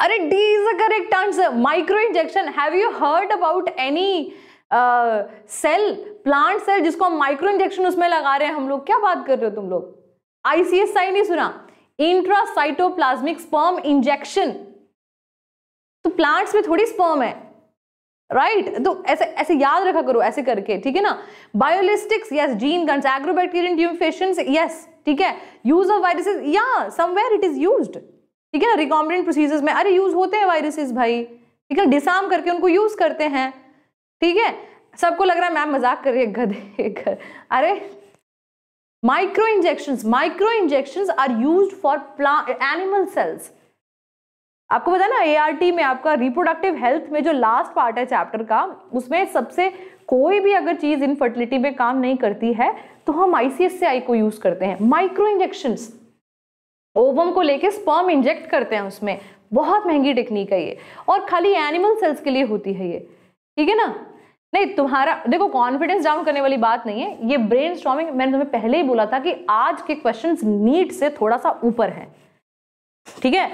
अरे D is a correct answer microinjection have you heard about any cell plant cell जिसको हम माइक्रो इंजेक्शन उसमें लगा रहे हैं हम लोग क्या बात कर रहे हो तुम लोग आईसीएसआई नहीं सुना इंट्रासाइटोप्लाज्मिक स्पर्म इंजेक्शन तो प्लांट्स में थोड़ी स्पर्म है राइट right? तो ऐसे ऐसे याद रखा करो ऐसे करके ठीक है ना biolistics yes gene guns Agrobacterium tumefaciens yes ठीक है यूज ऑफ वायरसेस या समवेयर इट इज यूज्ड ठीक है ना रिकॉम्बिनेंट प्रोसीजर्स में अरे यूज होते हैं वायरसेस भाई ठीक है डिसाम करके उनको यूज करते हैं ठीक है सबको लग रहा है मैम मजाक कर रही है गधे अरे microinjection microinjection are use for plant animal cells आपको पता है ना एआरटी में आपका रिप्रोडक्टिव हेल्थ में जो लास्ट पार्ट है चैप्टर का उसमें सबसे कोई भी अगर चीज इनफर्टिलिटी में काम नहीं करती है तो हम आईसीएससीआई को यूज करते हैं माइक्रो इंजेक्शन ओवम को लेके स्पर्म इंजेक्ट करते हैं उसमें बहुत महंगी टेक्निक है ये और खाली एनिमल सेल्स के लिए होती है ये ठीक है ना नहीं तुम्हारा देखो कॉन्फिडेंस डाउन करने वाली बात नहीं है ये ब्रेन स्ट्रॉमिंग मैंने तुम्हें पहले ही बोला था कि आज के क्वेश्चन नीट से थोड़ा सा ऊपर है ठीक है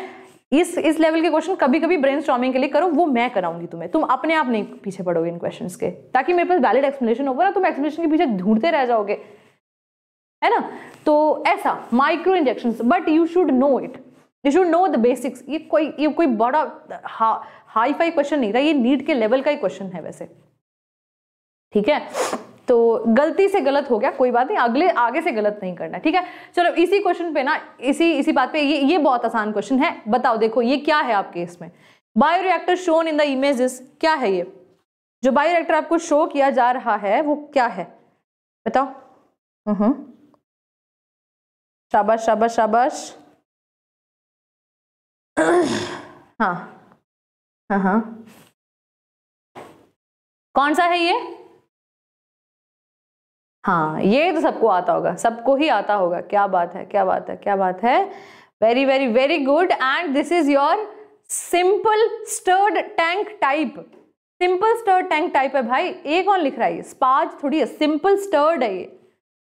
इस इस लेवल के क्वेश्चन कभी कभी ब्रेन स्ट्रॉमिंग के लिए करो वो मैं कराऊंगी तुम्हें तुम अपने आप नहीं पीछे पड़ोगे इन क्वेश्चन के ताकि मेरे पास वैलिड एक्सप्लेनेशन होगा ना तुम एक्सप्लेनेशन के पीछे ढूंढते रह जाओगे है ना तो ऐसा microinjection but you should know it you should know the basics ये कोई ये कोई बड़ा हा, हाई फाई क्वेश्चन नहीं था ये नीट के लेवल का ही क्वेश्चन है वैसे ठीक है तो गलती से गलत हो गया कोई बात नहीं अगले आगे से गलत नहीं करना ठीक है चलो इसी क्वेश्चन पे ना इसी इसी बात पे ये ये बहुत आसान क्वेश्चन है बताओ देखो ये क्या है आपके इसमें bioreactor shown in the images क्या है ये जो बायोरिएक्टर आपको शो किया जा रहा है वो क्या है बताओ हम्म। शाबाश शाबाश शाबाश हाँ हाँ हाँ कौन सा है ये हाँ ये तो सबको आता होगा सबको ही आता होगा क्या बात है क्या बात है क्या बात है very very very good and this is your simple stirred tank type simple stirred tank type है भाई एक और लिख रहा है स्पाज थोड़ी है सिंपल स्टर्ड है ये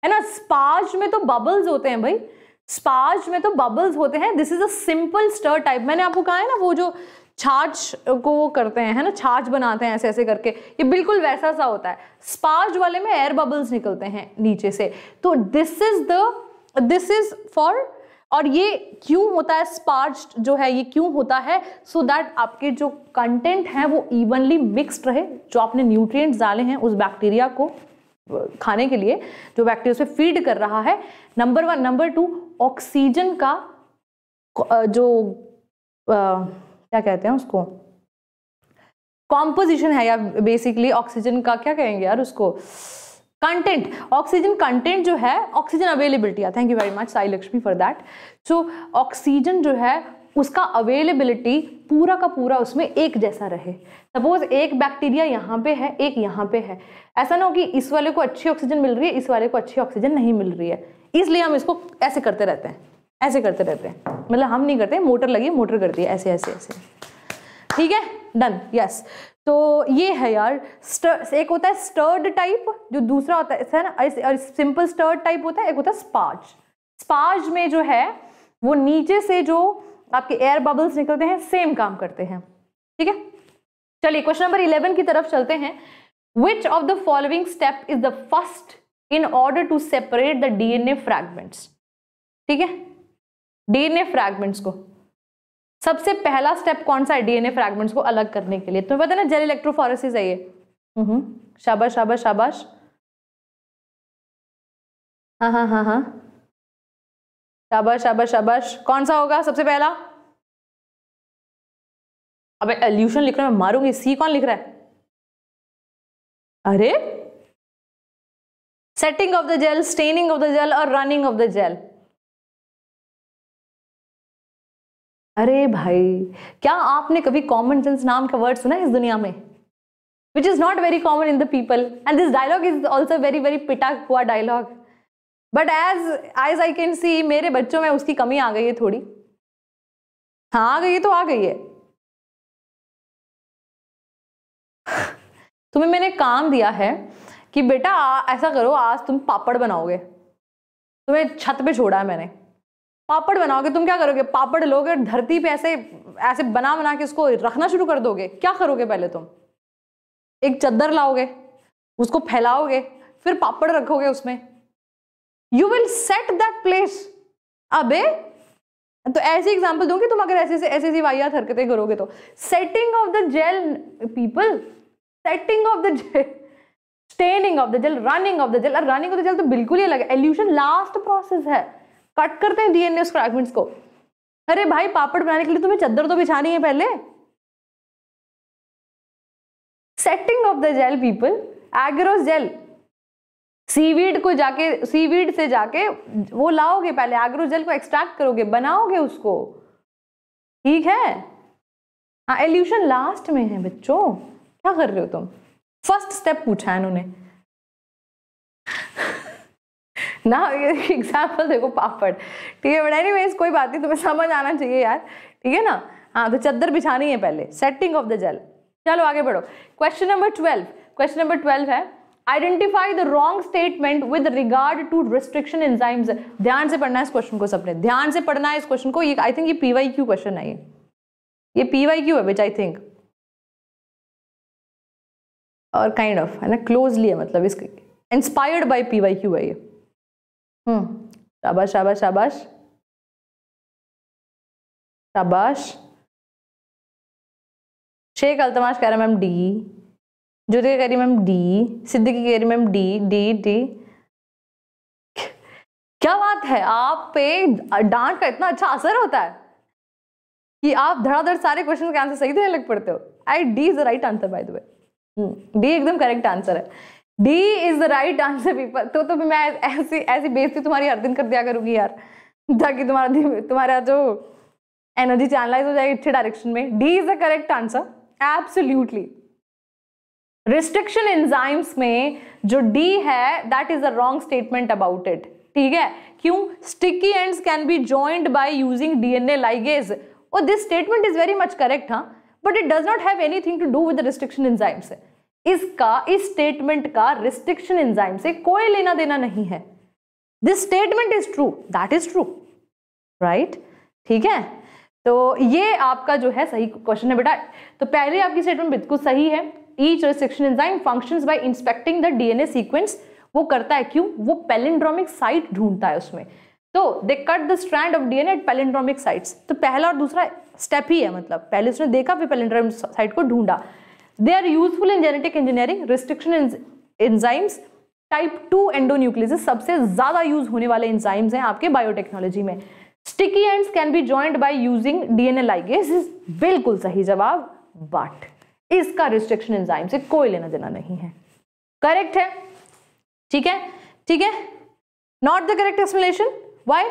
है ना स्पाज में तो बबल्स होते हैं भाई स्पाज में तो बबल्स होते हैं this is a simple stir type मैंने आपको कहा है ना वो जो छाछ को वो करते हैं है ना छाछ बनाते हैं ऐसे ऐसे करके ये बिल्कुल वैसा सा होता है स्पार्ज वाले में एयर बबल्स निकलते हैं नीचे से तो this is the this is for और ये क्यों होता है स्पार्ज जो है ये क्यों होता है सो so दैट आपके जो कंटेंट है वो इवनली मिक्सड रहे जो आपने न्यूट्रिएंट्स डाले हैं उस बैक्टीरिया को खाने के लिए जो बैक्टीरिया उसे फीड कर रहा है number one number two oxygen का जो आ, क्या कहते हैं उसको कॉम्पोजिशन है या बेसिकली ऑक्सीजन का क्या कहेंगे यार उसको कंटेंट ऑक्सीजन कंटेंट जो है ऑक्सीजन अवेलेबिलिटी है thank you very much Sai Lakshmi for that so oxygen जो है उसका अवेलेबिलिटी पूरा का पूरा उसमें एक जैसा रहे सपोज एक बैक्टीरिया यहाँ पे है एक यहाँ पे है ऐसा ना हो कि इस वाले को अच्छी ऑक्सीजन मिल रही है इस वाले को अच्छी ऑक्सीजन नहीं मिल रही है इसलिए हम इसको ऐसे करते रहते हैं ऐसे करते रहते हैं मतलब हम नहीं करते मोटर लगी मोटर करती है ऐसे ऐसे ऐसे ठीक है डन यस तो ये है यार स्टर, एक होता है स्टर्ड टाइप जो दूसरा होता है है ना और सिंपल स्टर्ड टाइप होता है एक होता है स्पाज स्पाज में जो है वो नीचे से जो आपके एयर बबल्स निकलते हैं सेम काम करते हैं ठीक है चलिए क्वेश्चन नंबर इलेवन की तरफ चलते हैं which of the following step is the first in order to separate the DNA fragments ठीक है डीएनए फ्रैगमेंट्स को सबसे पहला स्टेप कौन सा है डीएनए फ्रैगमेंट्स को अलग करने के लिए तुम्हें पता ना जेल इलेक्ट्रोफोरेसिस है ये हम्म, शाबाश शाबाश शाबाश हाँ हाँ हाँ हाँ शाबाश शाबाश शाबाश कौन सा होगा सबसे पहला अबे एल्यूशन लिख रहा है मैं मारूंगी सी कौन लिख रहा है अरे setting of the gel staining of the gel और रनिंग ऑफ द जेल अरे भाई क्या आपने कभी कॉमन सेंस नाम का वर्ड सुना है इस दुनिया में which is not very common in the people and this dialogue is also very very पिटा हुआ dialogue but as as I can see मेरे बच्चों में उसकी कमी आ गई है थोड़ी हाँ आ गई है तो आ गई है तुम्हें मैंने काम दिया है कि बेटा ऐसा करो आज तुम पापड़ बनाओगे तुम्हें छत पे छोड़ा है मैंने पापड़ बनाओगे तुम क्या करोगे पापड़ लोगे धरती पे ऐसे ऐसे बना बना के उसको रखना शुरू कर दोगे क्या करोगे पहले तुम एक चद्दर लाओगे उसको फैलाओगे फिर पापड़ रखोगे उसमें you will set that place अबे तो ऐसी एग्जाम्पल दूंगी तुम अगर ऐसे ऐसी ऐसी वाहियात हरकतें करोगे तो setting of the gel people setting of the gel staining of the gel running of the gel running of the gel तो बिल्कुल ही अलग है एल्यूशन लास्ट प्रोसेस है कट करते हैं डीएनए फ्रैगमेंट्स को अरे भाई पापड़ बनाने के लिए तुम्हें चद्दर तो बिछानी है पहले setting of the gel people agarose gel seaweed को जाके सीवीड से जाके वो लाओगे पहले एग्रो जेल को एक्सट्रैक्ट करोगे बनाओगे उसको ठीक है हाँ एल्यूशन लास्ट में है बच्चों क्या कर रहे हो तुम फर्स्ट स्टेप पूछा है उन्होंने ना एग्जाम्पल देखो पापड़ ठीक है बट एनी कोई बात नहीं तुम्हें समझ आना चाहिए यार ठीक है ना हाँ तो चद्दर बिछानी है पहले सेटिंग ऑफ द जेल चलो आगे बढ़ो question number twelve question number twelve है identify the wrong statement with regard to restriction enzymes ध्यान से पढ़ना है इस क्वेश्चन को सबने ध्यान से पढ़ना है इस क्वेश्चन को ये आई थिंक ये पीवाई क्यू क्वेश्चन है ये ये पीवाई क्यू है विच आई थिंक और काइंड ऑफ है ना क्लोजली है मतलब इसके इंस्पायर्ड बाई पीवाई क्यू है ये शाबाश शाबाश शाबाश शाबाश शेख अल्तमाश कह रहा मैम डी ज्योति कह रही मैम डी की कह रही मैम डी डी डी क्या बात है आप पे डांट का इतना अच्छा असर होता है कि आप धड़ाधड़ सारे क्वेश्चन के आंसर सही देने लग पड़ते हो I D is the right answer by the way D एकदम करेक्ट आंसर है D is the right answer people तो तो मैं ऐसी ऐसी बेइज्जती तुम्हारी हर दिन कर दिया करूंगी यार ताकि तुम्हारा तुम्हारा जो एनर्जी चैनलाइज हो जाएगी अच्छे डायरेक्शन में D is the correct answer absolutely restriction enzymes में जो डी है that is a wrong statement about it ठीक है क्यों sticky ends can be joint by using DNA ligase और this statement is very much correct हाँ but it does not have anything to do with restriction enzymes इसका इस statement का restriction enzyme से कोई लेना देना नहीं है this statement is true that is true right ठीक है तो ये आपका जो है सही क्वेश्चन है बेटा तो पहले आपकी स्टेटमेंट बिल्कुल सही है each restriction enzyme functions by inspecting the DNA sequence वो करता है क्यों वो पेलिंड्रोमिक साइट ढूंढता है उसमें तो they cut the strand of DNA at palindromic sites तो पहला और दूसरा स्टेप ही है मतलब पहले उसने देखा फिर पेलिंड्रोमिक साइट को ढूंढा They are useful in genetic engineering. Restriction enzymes type two endonuclease सबसे ज्यादा यूज होने वाले एंजाइम्स हैं आपके बायोटेक्नोलॉजी में sticky ends can be joint by using DNA ligase is बिल्कुल सही जवाब बट इसका रिस्ट्रिक्शन एंजाइम से कोई लेना देना नहीं है करेक्ट है ठीक है ठीक है not the correct explanation why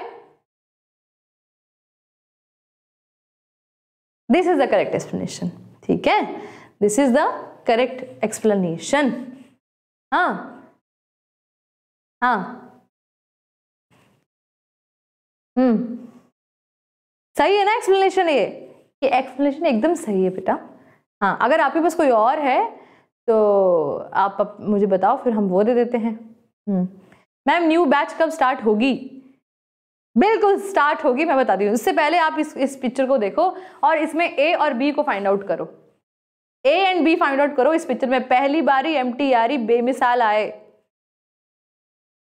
this is the correct explanation ठीक है this is the correct explanation हाँ हाँ हम्म सही है ना एक्सप्लेनेशन ये कि एक्सप्लेनेशन एकदम सही है बेटा हाँ अगर आपके पास कोई और है तो आप, मुझे बताओ फिर हम वो दे देते हैं हम्म। मैम न्यू बैच कब स्टार्ट होगी बिल्कुल स्टार्ट होगी मैं बता दी हूँ उससे पहले आप इस इस पिक्चर को देखो और इसमें ए और बी को फाइंड आउट करो A and B find out करो इस पिक्चर में पहली बारी एम टी ई बेमिसाल आए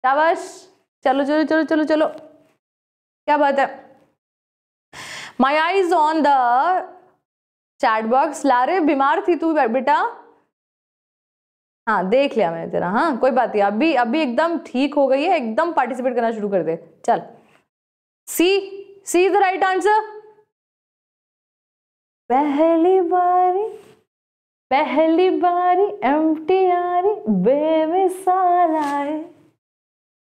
शाबाश चलो चलो चलो चलो चलो क्या बात है my eyes on the chat box लारे बीमार थी तू बेटा हाँ देख लिया मैंने तेरा हाँ कोई बात नहीं अभी अभी एकदम ठीक हो गई है एकदम पार्टिसिपेट करना शुरू कर दे चल C C is the right answer पहली बारी पहली बारी एम टी आर बेमिसाल आए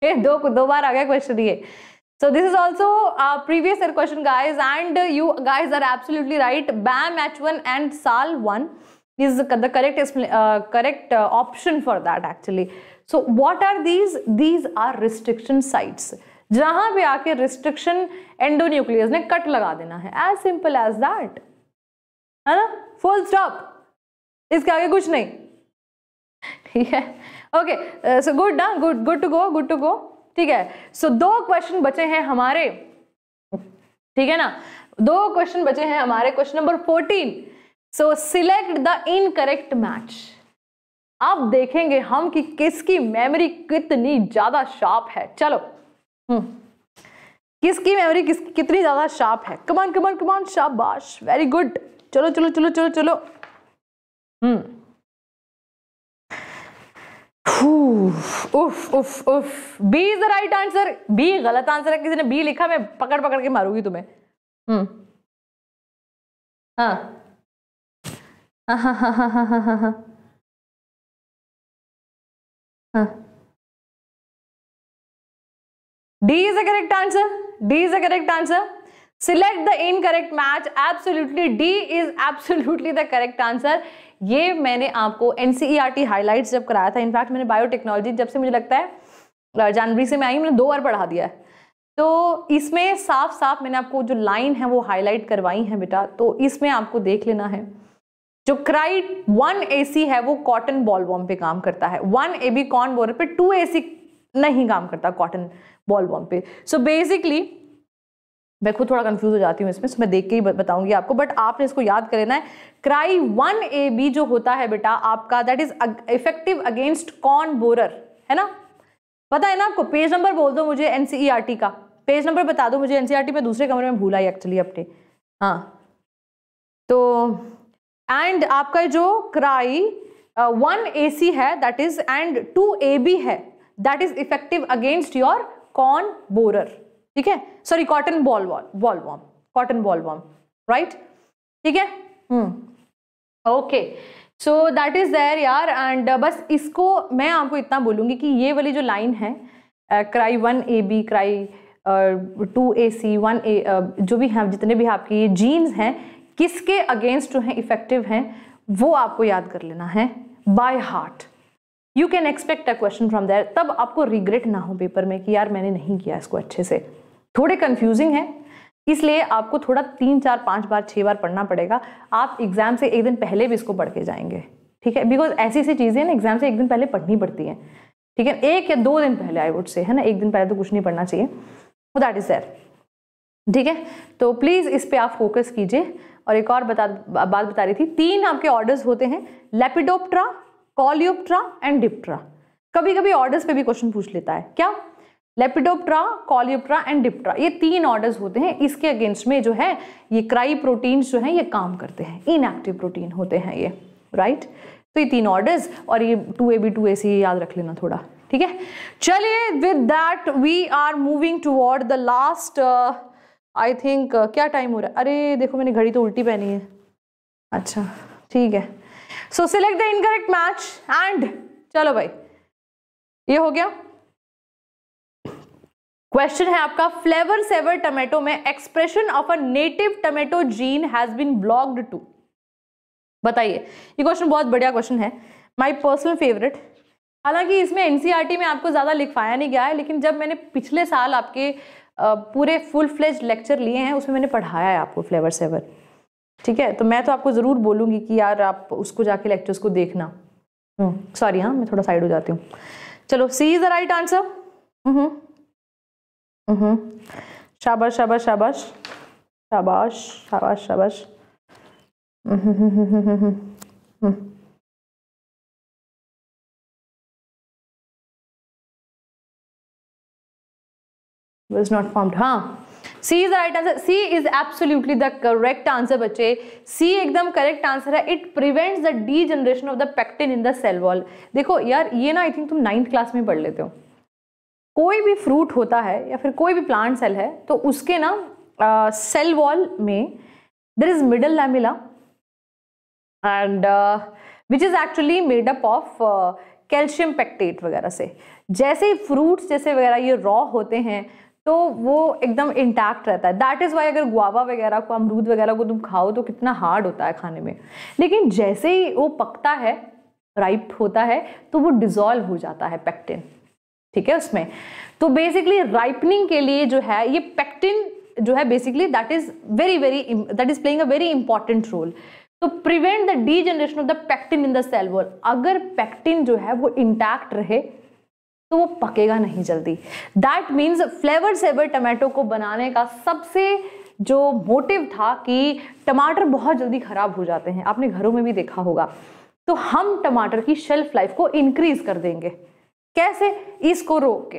ये दो दो बार आ गया क्वेश्चन ये So this is also a previous year question, guys, and you guys are absolutely right. BAM H1 and SAL 1 is the correct uh, correct uh, option for that actually. So what are these? These are restriction sites. जहां भी आके restriction endonuclease ने cut लगा देना है as simple as that है ना full stop इसके आगे कुछ नहीं ठीक है ओके सो गुड ना good good to go good to go ठीक है सो so, दो क्वेश्चन बचे हैं हमारे ठीक है ना दो क्वेश्चन बचे हैं हमारे question number fourteen so select the incorrect match आप देखेंगे हम कि किसकी मेमोरी कितनी ज्यादा शार्प है चलो हम्म। किसकी मेमोरी किस कितनी ज्यादा शार्प है कमान कमान कमान शाबाश वेरी गुड चलो चलो चलो चलो चलो B is the right answer B गलत आंसर है किसी ने बी लिखा मैं पकड़ पकड़ के मारूंगी तुम्हें hmm D is a correct answer D is a correct answer select the incorrect match absolutely D is absolutely the correct answer ये मैंने आपको N C E R T highlight जब कराया था इनफैक्ट मैंने बायोटेक्नोलॉजी जब से मुझे लगता है जनवरी से मैं आई मैंने दो बार पढ़ा दिया है तो इसमें साफ साफ मैंने आपको जो लाइन है वो हाईलाइट करवाई है बेटा तो इसमें आपको देख लेना है जो क्राइट वन एसी है वो कॉटन बॉलबॉम पे काम करता है one A B corn borer पे टू एसी नहीं काम करता कॉटन बॉलबॉम पे सो बेसिकली मैं खुद थोड़ा कंफ्यूज हो जाती हूँ इसमें सो मैं देख के ही बताऊंगी आपको बट आपने इसको याद कर लेना है क्राई वन ए बी जो होता है बेटा आपका that is effective against corn borer है ना पता है ना आपको पेज नंबर बोल दो मुझे एनसीईआरटी e का पेज नंबर बता दो मुझे एनसीईआरटी में e दूसरे कमरे में भूला ही एक्चुअली अपने हाँ तो एंड आपका जो क्राई वन ए सी है that is and two A B है that is effective against your corn borer ठीक है sorry cotton boll bollworm cotton bollworm right ठीक है okay so that is there यार and uh, बस इसको मैं आपको इतना बोलूंगी कि ये वाली जो लाइन है cry one A B cry two A C one A जो भी हैं जितने भी आपके ये जीन्स हैं किसके अगेंस्ट जो हैं इफेक्टिव हैं वो आपको याद कर लेना है by heart you can expect a question from there तब आपको रिग्रेट ना हो पेपर में कि यार मैंने नहीं किया इसको अच्छे से थोड़े कंफ्यूजिंग है इसलिए आपको थोड़ा तीन चार पाँच बार छः बार पढ़ना पड़ेगा आप एग्ज़ाम से एक दिन पहले भी इसको पढ़ के जाएंगे ठीक है बिकॉज ऐसी ऐसी चीज़ें ना एग्ज़ाम से एक दिन पहले पढ़नी पड़ती हैं ठीक है एक या दो दिन पहले आई वुड से है ना एक दिन पहले तो कुछ नहीं पढ़ना चाहिए वो दैट इज़ देयर ठीक है तो प्लीज़ इस पर आप फोकस कीजिए और एक और बता बात बता रही थी तीन आपके ऑर्डर्स होते हैं लेपिडोप्ट्रा कॉलियोप्ट्रा एंड डिप्ट्रा कभी कभी ऑर्डर्स पे भी क्वेश्चन पूछ लेता है क्या लेपिडोप्ट्रा कॉलियोप्ट्रा एंड डिप्ट्रा ये तीन ऑर्डर्स होते हैं इसके अगेंस्ट में जो है ये क्राई प्रोटीन जो है ये काम करते हैं इनएक्टिव प्रोटीन होते हैं ये राइट right? तो ये तीन ऑर्डर्स और ये two A B two A C याद रख लेना थोड़ा ठीक है चलिए with that we are moving toward the last I think क्या टाइम हो रहा है अरे देखो मैंने घड़ी तो उल्टी पहनी है अच्छा ठीक है so select the incorrect match and चलो भाई ये हो गया क्वेश्चन है आपका फ्लेवर सेवर टमेटो में expression of a native tomato gene has been blocked to बताइए ये क्वेश्चन बहुत बढ़िया क्वेश्चन है माय पर्सनल फेवरेट हालांकि इसमें एनसीईआरटी e में आपको ज़्यादा लिखवाया नहीं गया है लेकिन जब मैंने पिछले साल आपके पूरे फुल फ्लेज लेक्चर लिए हैं उसमें मैंने पढ़ाया है आपको फ्लेवर सेवर ठीक है तो मैं तो आपको ज़रूर बोलूंगी कि यार आप उसको जाके लेक्चर्स को देखना सॉरी हम्म, हाँ मैं थोड़ा साइड हो जाती हूँ चलो C is the right answer शाबाश शाबाश शाबाश शाबाश शाबाश शाबाश was not formed हाँ C is the right answer C is absolutely the correct answer bache C एकदम correct answer है it prevents the degeneration of the pectin in the cell wall देखो यार ये ना I think तुम ninth class में पढ़ लेते हो कोई भी फ्रूट होता है या फिर कोई भी प्लांट सेल है तो उसके ना सेल वॉल में there is middle lamella and which is actually made up of calcium pectate वगैरह से जैसे ही फ्रूट्स जैसे वगैरह ये रॉ होते हैं तो वो एकदम इंटैक्ट रहता है दैट इज़ वाई अगर गुआवा वगैरह को अमरूद वगैरह को तुम खाओ तो कितना हार्ड होता है खाने में लेकिन जैसे ही वो पकता है राइप होता है तो वो डिज़ोल्व हो जाता है पैक्टिन ठीक है उसमें तो बेसिकली राइपनिंग के लिए जो है ये पेक्टिन जो है basically that is very very that is playing a very important role to prevent the degeneration of the pectin in the cell wall अगर पैक्टिन जो है वो इंटैक्ट रहे तो वो पकेगा नहीं जल्दी that means Flavr Savr tomato को बनाने का सबसे जो मोटिव था कि टमाटर बहुत जल्दी ख़राब हो जाते हैं आपने घरों में भी देखा होगा तो हम टमाटर की शेल्फ लाइफ को इंक्रीज कर देंगे कैसे इसको रोक के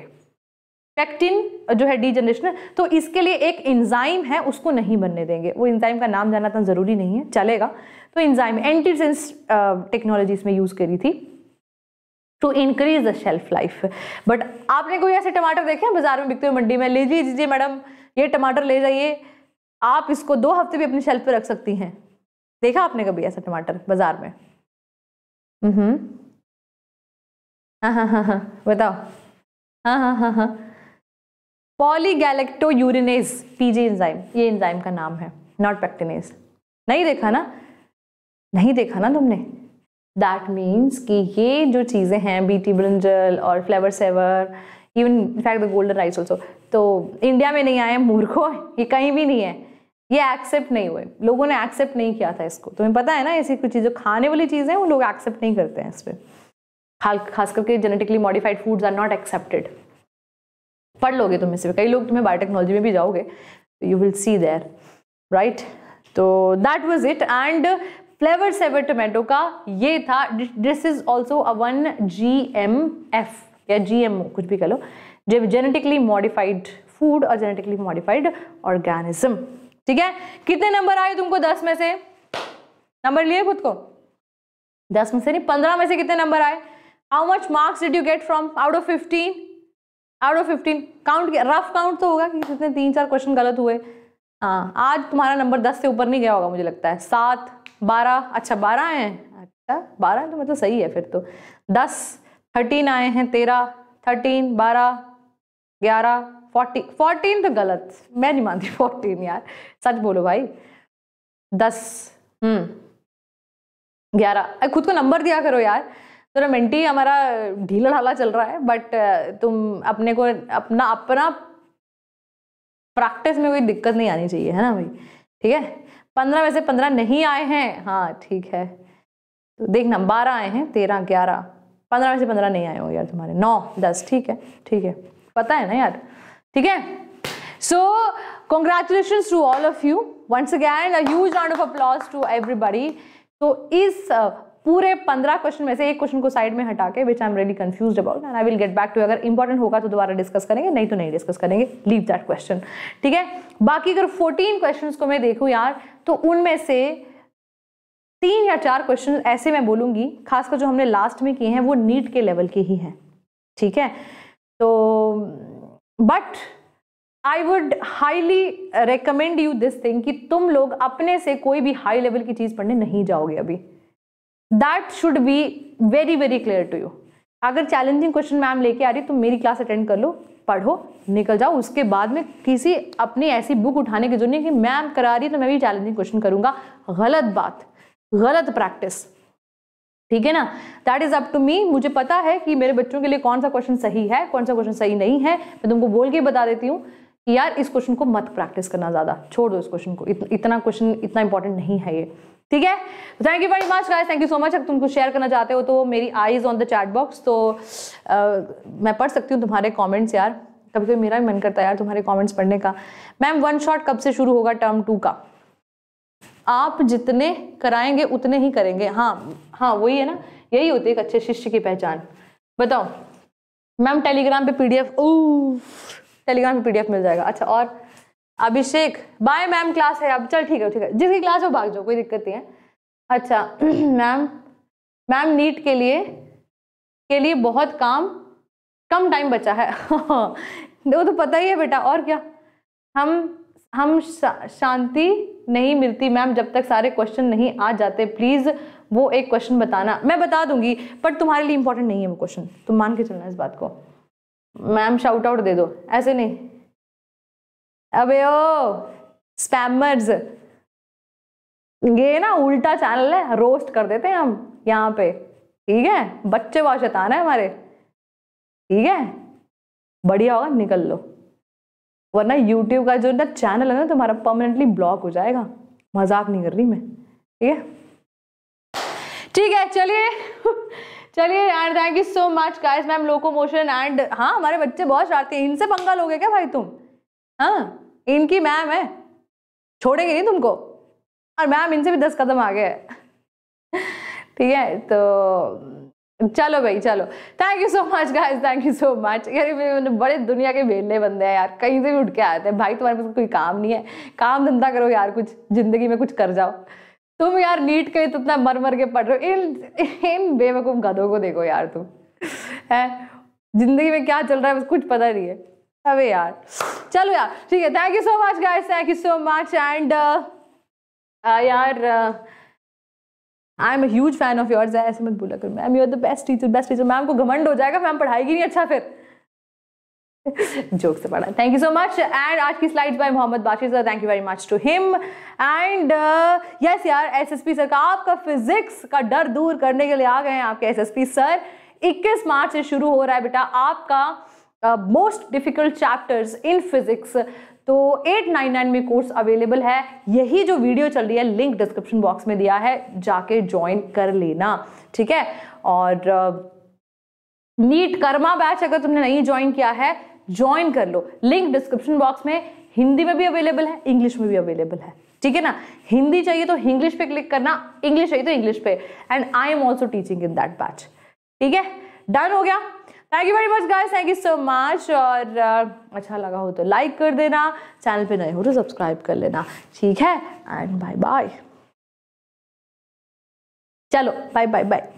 पैक्टिन जो है डीजनरेशनल तो इसके लिए एक इंजाइम है उसको नहीं बनने देंगे वो इंजाइम का नाम जाना इतना ज़रूरी नहीं है चलेगा तो इंजाइम एंटीसेंस टेक्नोलॉजी इसमें यूज़ करी थी to increase the shelf life but आपने कोई ऐसे टमाटर देखे हैं बाजार में बिकते हुए मंडी में ले लीजिए मैडम ये टमाटर ले जाइए आप इसको दो हफ्ते भी अपनी शेल्फ पर रख सकती हैं देखा आपने कभी ऐसा टमाटर बाजार में हम्म हाँ हाँ हाँ हाँ बताओ हाँ हाँ हाँ हाँ पॉलीगैलेक्टो यूरिनेज पीजी एंजाइम ये एंजाइम का नाम है नॉट पेक्टिनेज नहीं देखा ना नहीं देखा ना तुमने दैट मीन्स कि ये जो चीज़ें हैं बीटी ब्रिंजल और Flavr Savr even in fact the golden rice also तो इंडिया में नहीं आए मूर्खों ये कहीं भी नहीं है ये एक्सेप्ट नहीं हुए लोगों ने एक्सेप्ट नहीं किया था इसको तुम्हें पता है ना ऐसी कुछ चीज़ें खाने वाली चीज़ें वो लोग एक्सेप्ट नहीं करते हैं इस पर खास करके genetically modified foods are not accepted पढ़ लोगे तुम इसमें कई लोग तुम्हें बायोटेक्नोलॉजी में भी जाओगे you will see there right तो that was it and Flavr Savr tomato का ये था this is also a one G M F या जी एम कुछ भी कह लो जब जेनेटिकली मॉडिफाइड फूड और जेनेटिकली मॉडिफाइड ऑर्गेनिज्म ठीक है कितने नंबर आए तुमको दस में से नंबर लिए खुद को दस में से नहीं पंद्रह में से कितने नंबर आए how much marks did you get from out of fifteen out of fifteen count rough count तो होगा कि जितने तीन चार क्वेश्चन गलत हुए हाँ आज तुम्हारा नंबर दस से ऊपर नहीं गया होगा मुझे लगता है सात बारह अच्छा बारह आए हैं अच्छा बारह तो मतलब सही है फिर तो दस थर्टीन आए हैं तेरह थर्टीन बारह ग्यारह फोर्टी फोर्टीन तो गलत मैं नहीं मानती फोर्टीन यार सच बोलो भाई दस हम्म ग्यारह खुद को नंबर दिया करो यार थोड़ा तो मेंटी हमारा ढीला ढाला चल रहा है बट तुम अपने को अपना अपना प्रैक्टिस में कोई दिक्कत नहीं आनी चाहिए है ना भाई ठीक है पंद्रह में से पंद्रह नहीं आए हैं हाँ ठीक है तो देखना बारह आए हैं तेरह ग्यारह पंद्रह में से पंद्रह नहीं आए हो यार तुम्हारे नौ दस ठीक है ठीक है पता है ना यार ठीक है so congratulation to all of you once again a huge round of applause to everybody तो इस पूरे पंद्रह क्वेश्चन में से एक क्वेश्चन को साइड में हटा के which I am ready confuse about and I will get back to अगर इंपॉर्टेंट होगा तो दोबारा डिस्कस करेंगे नहीं तो नहीं डिस्कस करेंगे लीव दैट क्वेश्चन ठीक है बाकी अगर फोर्टीन क्वेश्चन को मैं देखूँ यार तो उनमें से तीन या चार क्वेश्चन ऐसे मैं बोलूंगी खासकर जो हमने लास्ट में किए हैं वो नीट के लेवल के ही हैं ठीक है तो but I would highly recommend you this thing कि तुम लोग अपने से कोई भी हाई लेवल की चीज़ पढ़ने नहीं जाओगे अभी that should be very very clear to you अगर चैलेंजिंग क्वेश्चन मैम लेके आ रही तो मेरी क्लास अटेंड कर लो पढ़ो निकल जाओ उसके बाद में किसी अपनी ऐसी बुक उठाने की जरूरत नहीं कि मैम करा रही तो मैं भी चैलेंजिंग क्वेश्चन करूंगा गलत बात गलत प्रैक्टिस ठीक है ना that is up to me मुझे पता है कि मेरे बच्चों के लिए कौन सा क्वेश्चन सही है कौन सा क्वेश्चन सही नहीं है मैं तुमको बोल के बता देती हूँ कि यार इस क्वेश्चन को मत प्रैक्टिस करना ज़्यादा छोड़ दो इस क्वेश्चन को इत, इतना क्वेश्चन इतना इंपॉर्टेंट नहीं है ये ठीक है thank you very much guys thank you so much अगर तुमको शेयर करना चाहते हो तो मेरी eyes on the chat box तो आ, मैं पढ़ सकती हूँ तुम्हारे कॉमेंट्स यार कभी कभी मेरा भी मन करता है यार तुम्हारे कॉमेंट्स पढ़ने का मैम वन शॉट कब से शुरू होगा टर्म टू का आप जितने कराएंगे उतने ही करेंगे हाँ हाँ वही है ना यही होती है एक अच्छे शिष्य की पहचान बताओ मैम टेलीग्राम पे पीडीएफ डी टेलीग्राम पे पीडीएफ मिल जाएगा अच्छा और अभिषेक बाय मैम क्लास है अब चल ठीक है ठीक है जिसकी क्लास हो भाग जाओ कोई दिक्कत नहीं है अच्छा मैम मैम नीट के लिए के लिए बहुत काम कम टाइम बचा है वो तो पता ही है बेटा और क्या हम हम शा, शांति नहीं मिलती मैम जब तक सारे क्वेश्चन नहीं आ जाते प्लीज़ वो एक क्वेश्चन बताना मैं बता दूंगी पर तुम्हारे लिए इंपॉर्टेंट नहीं है वो क्वेश्चन तुम मान के चलना इस बात को मैम शाउट आउट दे दो ऐसे नहीं अबे ओ स्पैमर्स ये ना उल्टा चैनल है रोस्ट कर देते हैं हम यहाँ पे ठीक है बच्चे बहुत शैतान है हमारे ठीक है बढ़िया होगा निकल लो वरना यूट्यूब का जो ना चैनल है ना तुम्हारा परमानेंटली ब्लॉक हो जाएगा मजाक नहीं कर रही मैं ठीक है ठीक है चलिए चलिए and thank you so much guys ma'am locomotion and हाँ हमारे बच्चे बहुत शरारती हैं इनसे पंगा लोगे क्या भाई तुम हाँ इनकी मैम है छोड़ेंगे नहीं तुमको और मैम इनसे भी दस कदम आगे है ठीक है तो चलो भाई चलो thank you so much guys thank you so much यार मैंने मतलब बड़े दुनिया के बेलने बंदे हैं यार कहीं से भी उठ के आते हैं भाई तुम्हारे पास कोई काम नहीं है काम धंधा करो यार कुछ जिंदगी में कुछ कर जाओ तुम यार नीट के तो इतना मर मर के पढ़ रहे हो इन इन बेवकूफ़ गधों को देखो यार तुम है जिंदगी में क्या चल रहा है बस कुछ पता नहीं है अबे यार चलो यार ठीक है thank you so much guys thank you so much and यार I am huge fan of yours ऐसे मत बोला कर ma'am you are the best teacher best teacher ma'am को घमंड हो जाएगा मैम पढ़ाएगी नहीं अच्छा फिर जोक से पढ़ा thank you so much and आज की slides by Mohammad Bashi sir thank you very much to him and yes यार एसएसपी सर का आपका फिजिक्स का डर दूर करने के लिए आ गए हैं आपके एसएसपी सर 21 मार्च से शुरू हो रहा है बेटा आपका most difficult chapters in physics तो 899 में कोर्स अवेलेबल है यही जो वीडियो चल रही है लिंक डिस्क्रिप्शन बॉक्स में दिया है जाके ज्वाइन कर लेना ठीक है और नीट कर्मा बैच अगर तुमने नहीं ज्वाइन किया है ज्वाइन कर लो लिंक डिस्क्रिप्शन बॉक्स में हिंदी में भी अवेलेबल है इंग्लिश में भी अवेलेबल है ठीक है ना हिंदी चाहिए तो इंग्लिश पे क्लिक करना इंग्लिश चाहिए तो इंग्लिश पे and I am also teaching in that batch ठीक है डन हो गया thank you very much guys thank you so much और uh, अच्छा लगा हो तो लाइक कर देना चैनल पे नए हो तो सब्सक्राइब कर लेना ठीक है एंड बाय बाय चलो बाय बाय बाय